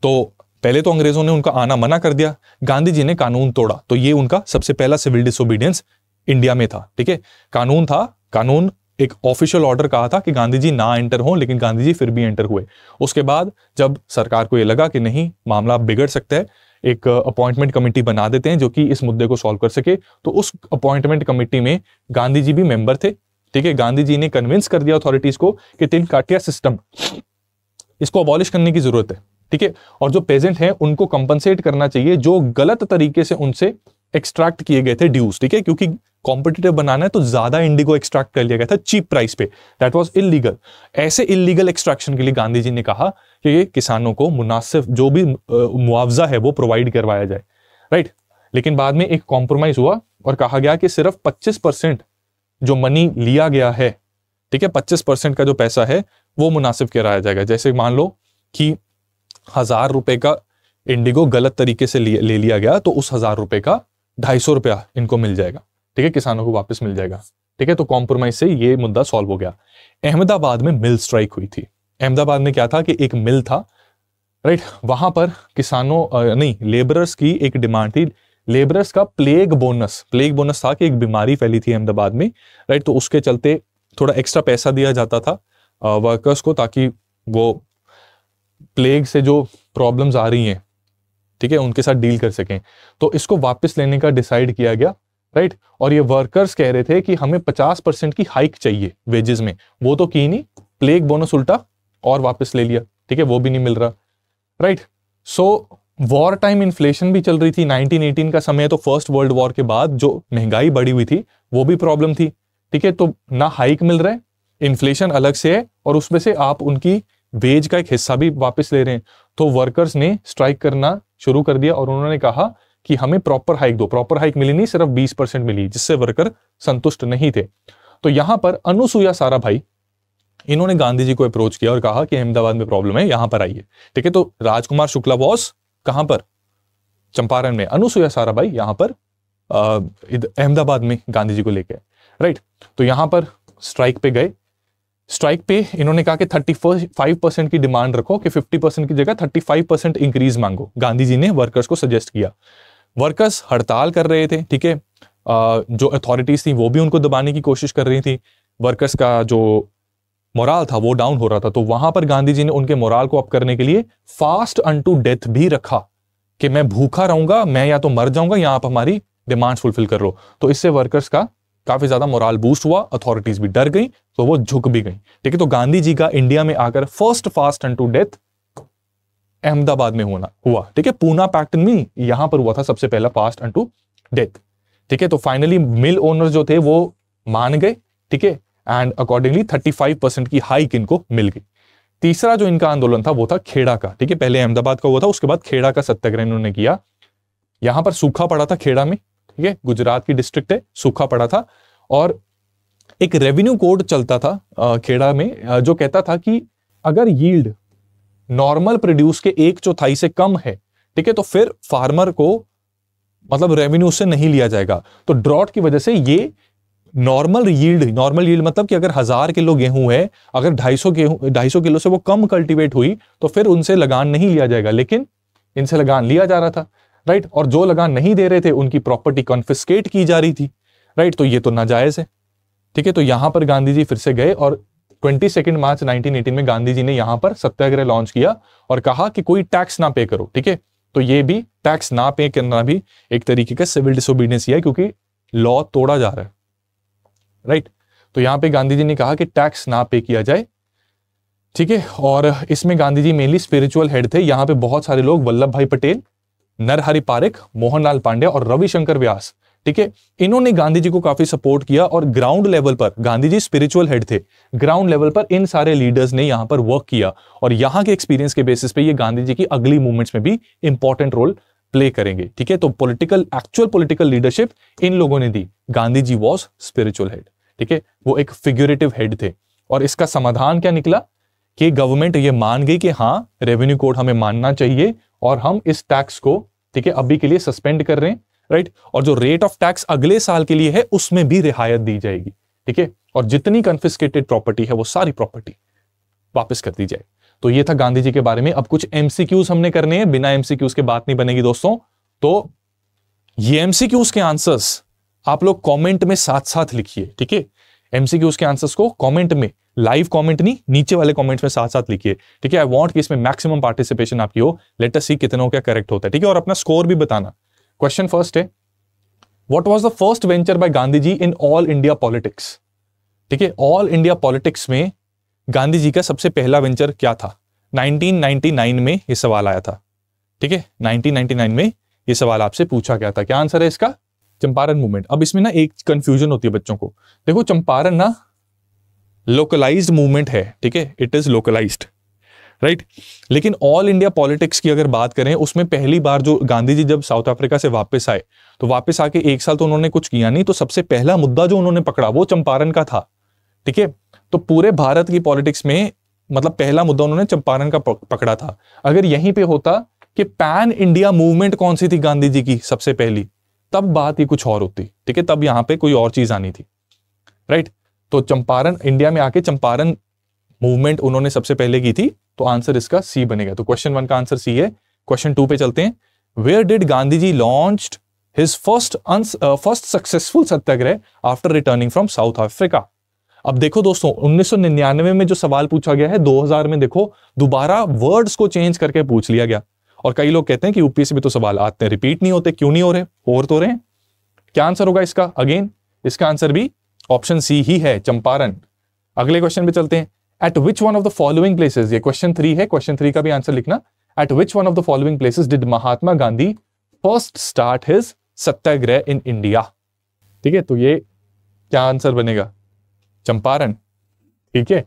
तो पहले तो अंग्रेजों ने उनका आना मना कर दिया गांधी जी ने कानून तोड़ा तो ये उनका सबसे पहला सिविल डिसोबीडियंस इंडिया में था ठीक है कानून था कानून एक ऑफिशियल ऑर्डर कहा था कि गांधी जी ना एंटर हों लेकिन गांधी जी फिर भी एंटर हुए उसके बाद जब सरकार को ये लगा कि नहीं मामला बिगड़ सकता है एक अपॉइंटमेंट कमेटी बना देते हैं जो कि इस मुद्दे को सॉल्व कर सके तो उस अपॉइंटमेंट कमेटी में गांधी जी भी मेंबर थे ठीक है गांधी जी ने कन्विंस कर दिया अथॉरिटीज को कि तीन काटिया सिस्टम इसको अबॉलिश करने की जरूरत है ठीक है और जो पेजेंट है उनको कंपनसेट करना चाहिए जो गलत तरीके से उनसे एक्सट्रैक्ट किए गए थे ड्यूज ठीक है क्योंकि कॉम्पिटेटिव बनाना है तो ज्यादा इंडिगो एक्सट्रैक्ट कर लिया गया था चीप प्राइस पे दैट वॉज इलीगल ऐसे इलीगल एक्सट्रैक्शन के लिए गांधी जी ने कहा कि किसानों को मुनासिब जो भी मुआवजा है वो प्रोवाइड करवाया जाए राइट लेकिन बाद में एक कॉम्प्रोमाइज हुआ और कहा गया कि सिर्फ पच्चीस परसेंट जो मनी लिया गया है ठीक है पच्चीस परसेंट का जो पैसा है वो मुनासिब कराया जाएगा जैसे मान लो कि हजार रुपए का इंडिगो गलत तरीके से ले लिया गया तो उस हजार रुपए का ढाई सौ रुपया इनको मिल जाएगा ठीक है किसानों को वापस मिल जाएगा ठीक है तो कॉम्प्रोमाइज से ये मुद्दा सॉल्व हो गया अहमदाबाद में मिल स्ट्राइक हुई थी अहमदाबाद में क्या था कि एक मिल था राइट वहां पर किसानों नहीं लेबरर्स की एक डिमांड थी लेबरर्स का प्लेग बोनस प्लेग बोनस था कि एक बीमारी फैली थी अहमदाबाद में राइट तो उसके चलते थोड़ा एक्स्ट्रा पैसा दिया जाता था वर्कर्स को ताकि वो प्लेग से जो प्रॉब्लम्स आ रही हैं ठीक है उनके साथ डील कर सकें तो इसको वापस लेने का डिसाइड किया गया राइट और ये वर्कर्स कह रहे थे कि हमें 50 परसेंट की हाइक चाहिए वेजेस में वो तो की नहीं प्लेग बोनस उल्टा और वापस ले लिया ठीक है वो भी नहीं मिल रहा right so war time inflation भी चल रही थी 1918 का समय तो फर्स्ट वर्ल्ड वॉर के बाद जो महंगाई बढ़ी हुई थी वो भी प्रॉब्लम थी ठीक है तो ना हाइक मिल रहा है इन्फ्लेशन अलग से है और उसमें से आप उनकी वेज का एक हिस्सा भी वापस ले रहे हैं तो वर्कर्स ने स्ट्राइक करना शुरू कर दिया और उन्होंने कहा कि हमें प्रॉपर हाइक दो प्रॉपर हाइक मिली नहीं सिर्फ 20 परसेंट मिली जिससे वर्कर संतुष्ट नहीं थे तो यहां पर अनुसुईया सारा भाई इन्होंने गांधी जी को अप्रोच किया और कहा कि अहमदाबाद में प्रॉब्लम है यहां पर आइए ठीक है तो राजकुमार शुक्ला बॉस कहां पर चंपारण में अनुसुईया सारा भाई यहां पर अहमदाबाद में गांधी जी को लेकर राइट तो यहां पर स्ट्राइक पे गए स्ट्राइक पे इन्होंने कहा कि थर्टी फाइव परसेंट की डिमांड रखो कि फिफ्टी परसेंट की जगह थर्टी फाइव परसेंट इंक्रीज मांगो गांधी जी ने वर्कर्स को सजेस्ट किया वर्कर्स हड़ताल कर रहे थे ठीक है जो अथॉरिटीज़ थी वो भी उनको दबाने की कोशिश कर रही थी वर्कर्स का जो मोराल था वो डाउन हो रहा था तो वहां पर गांधी जी ने उनके मोराल को अप करने के लिए फास्ट अन टू डेथ भी रखा कि मैं भूखा रहूंगा मैं या तो मर जाऊंगा या आप हमारी डिमांड फुलफिल कर लो तो इससे वर्कर्स का काफी ज्यादा मोराल बूस्ट हुआ अथॉरिटीज भी डर गई तो वो झुक भी गई ठीक है तो गांधी जी का इंडिया में आकर first fast and to death Ahmedabad में होना हुआ ठीक है पूना पैक्ट में यहां पर हुआ था सबसे पहला पास्ट टू डेथ ठीक है तो फाइनली मिल ओनर जो थे वो मान गए ठीक है एंड अकॉर्डिंगली 35 परसेंट की हाइक इनको मिल गई तीसरा जो इनका आंदोलन था वो था खेड़ा का ठीक है पहले अहमदाबाद का हुआ था उसके बाद खेड़ा का सत्याग्रह इन्होंने किया यहां पर सूखा पड़ा था खेड़ा में ठीक है गुजरात की डिस्ट्रिक्ट है सूखा पड़ा था और एक रेवेन्यू कोड चलता था खेड़ा में जो कहता था कि अगर यील्ड नॉर्मल प्रोड्यूस के एक चौथाई से कम है ठीक है तो फिर फार्मर को मतलब रेवेन्यू उससे नहीं लिया जाएगा तो ड्रॉट की वजह से ये नॉर्मल यील्ड नॉर्मल यील्ड मतलब कि अगर हजार किलो गेहूं है अगर 250 गेहूं 250 किलो से वो कम कल्टीवेट हुई तो फिर उनसे लगान नहीं लिया जाएगा लेकिन इनसे लगान लिया जा रहा था राइट और जो लगान नहीं दे रहे थे उनकी प्रॉपर्टी कॉन्फिस्केट की जा रही थी राइट तो ये तो नाजायज है ठीक है तो यहां पर गांधी जी फिर से गए और twenty second March nineteen eighteen में गांधी जी ने यहां पर सत्याग्रह लॉन्च किया और कहा कि कोई टैक्स ना पे करो ठीक है तो ये भी टैक्स ना पे करना भी एक तरीके का सिविल डिसोबीडियंस ही है क्योंकि लॉ तोड़ा जा रहा है राइट तो यहां पे गांधी जी ने कहा कि टैक्स ना पे किया जाए ठीक है और इसमें Gandhi ji mainly spiritual head थे यहां पे बहुत सारे लोग वल्लभ भाई पटेल नरहरि पारिक मोहनलाल पांडे और रविशंकर व्यास ठीक है इन्होंने गांधी जी को काफी सपोर्ट किया और ग्राउंड लेवल पर गांधी जी स्पिरिचुअल हेड थे ग्राउंड लेवल पर इन सारे लीडर्स ने यहां पर वर्क किया और यहां के एक्सपीरियंस के बेसिस पे ये गांधी जी की अगली मूवमेंट्स में भी इंपॉर्टेंट रोल प्ले करेंगे ठीक है तो पोलिटिकल एक्चुअल पोलिटिकल लीडरशिप इन लोगों ने दी Gandhi ji was spiritual head ठीक है वो एक फिग्यूरेटिव हेड थे और इसका समाधान क्या निकला कि गवर्नमेंट ये मान गई कि हाँ रेवेन्यू कोड हमें मानना चाहिए और हम इस टैक्स को ठीक है अभी के लिए सस्पेंड कर रहे हैं राइट और जो रेट ऑफ टैक्स अगले साल के लिए है उसमें भी रियायत दी जाएगी ठीक है और जितनी कन्फिस्केटेड प्रॉपर्टी है वो सारी प्रॉपर्टी वापस कर दी जाए तो ये था गांधी जी के बारे में अब कुछ एमसीक्यूज हमने करने हैं बिना एमसीक्यूज के बात नहीं बनेगी दोस्तों तो ये एमसीक्यूज के आंसर्स आप लोग कमेंट में साथ साथ लिखिए ठीक है एमसीक्यूज के आंसर्स को कमेंट में लाइव कमेंट नहीं नीचे वाले कमेंट्स में साथ साथ लिखिए ठीक है आई वॉन्ट कि इसमें मैक्सिमम पार्टिसिपेशन आपकी हो लेटर सी कितनों का करेक्ट होता है ठीक है और अपना स्कोर भी बताना क्वेश्चन फर्स्ट है what was the first venture by Gandhi ji in all India politics ठीक है ऑल इंडिया पॉलिटिक्स में गांधी जी का सबसे पहला वेंचर क्या था 1999 में ये सवाल आया था ठीक है 1999 में ये सवाल आपसे पूछा गया था क्या आंसर है इसका चंपारण मूवमेंट अब इसमें ना एक कंफ्यूजन होती है बच्चों को देखो चंपारण ना लोकलाइज्ड मूवमेंट है ठीक है इट इज लोकलाइज्ड राइट लेकिन ऑल इंडिया पॉलिटिक्स की अगर बात करें उसमें पहली बार जो गांधी जी जब साउथ अफ्रीका से वापस आए तो वापस आके एक साल तो उन्होंने कुछ किया नहीं तो सबसे पहला मुद्दा जो उन्होंने पकड़ा वो चंपारण का था ठीक है तो पूरे भारत की पॉलिटिक्स में मतलब पहला मुद्दा उन्होंने चंपारण का पकड़ा था अगर यहीं पे होता कि पैन इंडिया मूवमेंट कौन सी थी गांधी जी की सबसे पहली तब बात ही कुछ और होती ठीक है तब यहां पे कोई और चीज आनी थी राइट तो चंपारण इंडिया में आके चंपारण मूवमेंट उन्होंने सबसे पहले की थी तो आंसर इसका सी बनेगा तो क्वेश्चन वन का आंसर सी है क्वेश्चन टू पे चलते हैं where did Gandhi ji launch his first first successful satyagraha after returning from South Africa अब देखो दोस्तों 1999 में जो सवाल पूछा गया है 2000 में देखो दोबारा वर्ड्स को चेंज करके पूछ लिया गया और कई लोग कहते हैं कि यूपीएससी में तो सवाल आते हैं रिपीट नहीं होते क्यों नहीं हो रहे और तो रहे क्या आंसर होगा इसका अगेन इसका आंसर भी ऑप्शन सी ही है चंपारण अगले क्वेश्चन पे चलते हैं at which one of the following places ये क्वेश्चन थ्री है क्वेश्चन थ्री का भी आंसर लिखना at which one of the following places did Mahatma Gandhi first start his satyagraha in India ठीक है तो ये क्या आंसर बनेगा चंपारण ठीक है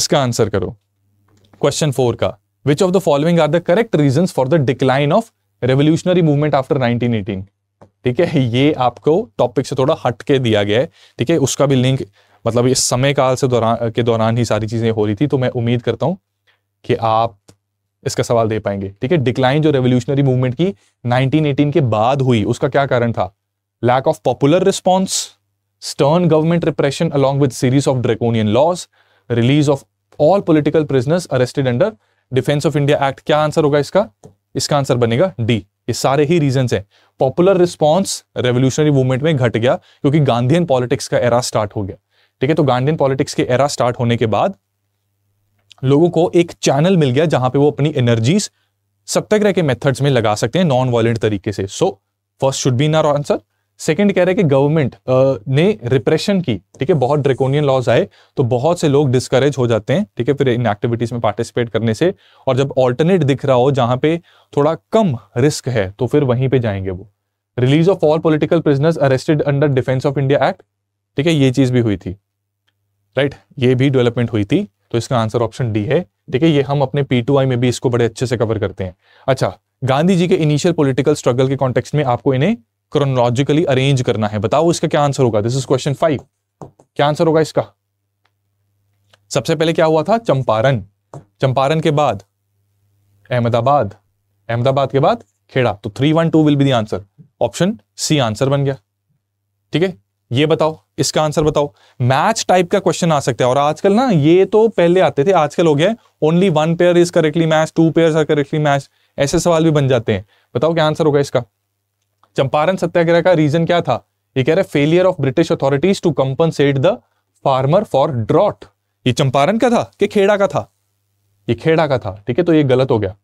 इसका आंसर करो क्वेश्चन फोर का which of the following are the correct reason for the decline of revolutionary movement after 1918 ठीक है ये आपको टॉपिक से थोड़ा हटके दिया गया है ठीक है उसका भी लिंक मतलब इस समय काल से दौरान के दौरान ही सारी चीज़ें हो रही थी तो मैं उम्मीद करता हूँ कि आप इसका सवाल दे पाएंगे ठीक है डिक्लाइन जो रेवोल्यूशनरी मूवमेंट की 1918 के बाद हुई उसका क्या कारण था lack of popular response stern government repression along with series of draconian laws release of all political prisoners arrested under Defence of India Act क्या आंसर होगा इसका इसका आंसर बनेगा डी ये सारे ही रीजन है पॉपुलर रिस्पॉन्स रेवोल्यूशनरी मूवमेंट में घट गया क्योंकि गांधीयन पॉलिटिक्स का एरा स्टार्ट हो गया ठीक है तो गांडियन पॉलिटिक्स के एरा स्टार्ट होने के बाद लोगों को एक चैनल मिल गया जहां पे वो अपनी एनर्जीज सत्याग्रह के मेथड्स में लगा सकते हैं नॉन वायलेंट तरीके से so first should be in our answer second कह रहे हैं कि गवर्नमेंट ने रिप्रेशन की ठीक है बहुत ड्रेकोनियन लॉज आए तो बहुत से लोग डिस्करेज हो जाते हैं ठीक है फिर इन एक्टिविटीज में पार्टिसिपेट करने से और जब ऑल्टरनेट दिख रहा हो जहां पे थोड़ा कम रिस्क है तो फिर वहीं पे जाएंगे वो release of all political prisoners arrested under Defence of India Act ठीक है ये चीज भी हुई थी राइट ये भी डेवलपमेंट हुई थी तो इसका आंसर ऑप्शन डी है ठीक है ये हम अपने पी में भी इसको बड़े अच्छे से कवर करते हैं अच्छा गांधी जी के इनिशियल पॉलिटिकल स्ट्रगल के कॉन्टेक्स में आपको इन्हें क्रोनोलॉजिकली अरेंज करना है बताओ इसका क्या आंसर होगा दिस इज क्वेश्चन फाइव क्या आंसर होगा इसका सबसे पहले क्या हुआ था चंपारण चंपारण के बाद अहमदाबाद अहमदाबाद के बाद खेड़ा तो three one two will be the answer option C answer बन गया ठीक है ये बताओ इसका आंसर बताओ मैच टाइप का क्वेश्चन आ सकता है और आजकल ना ये तो पहले आते थे आजकल हो गया only one pair is correctly match two pair are correctly match ऐसे सवाल भी बन जाते हैं बताओ क्या आंसर होगा इसका चंपारण सत्याग्रह का रीजन क्या था ये कह रहे failure of British authorities to compensate the farmer for drought ये चंपारण का था कि खेड़ा का था ये खेड़ा का था ठीक है तो ये गलत हो गया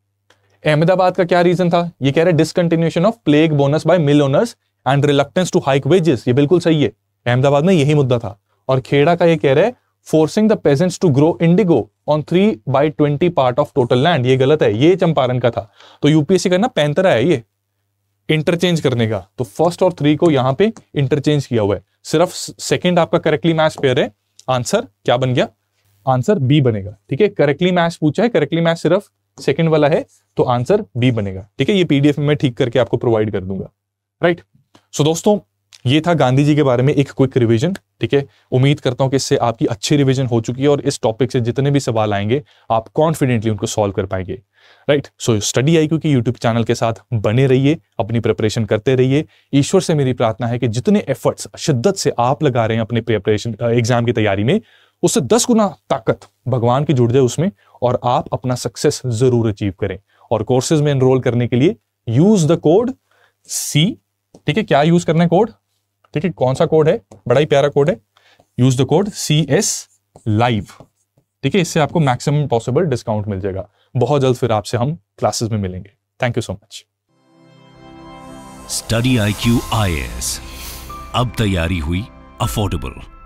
अहमदाबाद का क्या रीजन था ये कह रहे discontinuation of plague bonus by mill owners and reluctance to hike wages ये बिल्कुल सही है अहमदाबाद में यही मुद्दा था और खेड़ा का ये कह रहे forcing the peasants to grow indigo on three by twenty part of total land ये गलत है ये चंपारण का था तो यूपीएससी का ना पैंतरा है ये इंटरचेंज करने का तो फर्स्ट और थ्री को यहां पे इंटरचेंज किया हुआ है सिर्फ सेकंड आपका करेक्टली मैच पेयर है आंसर क्या बन गया आंसर बी बनेगा ठीक है करेक्टली मैच पूछा है करेक्टली मैच सिर्फ सेकंड वाला है तो आंसर बी बनेगा ठीक है ये पीडीएफ में ठीक करके आपको प्रोवाइड कर दूंगा राइट सो दोस्तों ये था गांधी जी के बारे में एक क्विक रिवीजन ठीक है उम्मीद करता हूं कि इससे आपकी अच्छी रिवीजन हो चुकी है और इस टॉपिक से जितने भी सवाल आएंगे आप कॉन्फिडेंटली उनको सॉल्व कर पाएंगे राइट सो स्टडी आई क्योंकि यूट्यूब चैनल के साथ बने रहिए अपनी प्रिपरेशन करते रहिए ईश्वर से मेरी प्रार्थना है कि जितने एफर्ट्स शिद्दत से आप लगा रहे हैं अपने प्रिपरेशन एग्जाम की तैयारी में उससे दस गुना ताकत भगवान की जुड़ जाए उसमें और आप अपना सक्सेस जरूर अचीव करें और कोर्सेज में एनरोल करने के लिए यूज द कोड सी ठीक है क्या यूज करना है कोड ठीक है कौन सा कोड है बड़ा ही प्यारा कोड है use the code C S live ठीक है इससे आपको मैक्सिमम पॉसिबल डिस्काउंट मिल जाएगा बहुत जल्द फिर आपसे हम क्लासेस में मिलेंगे thank you so much study I Q I S अब तैयारी हुई अफोर्डेबल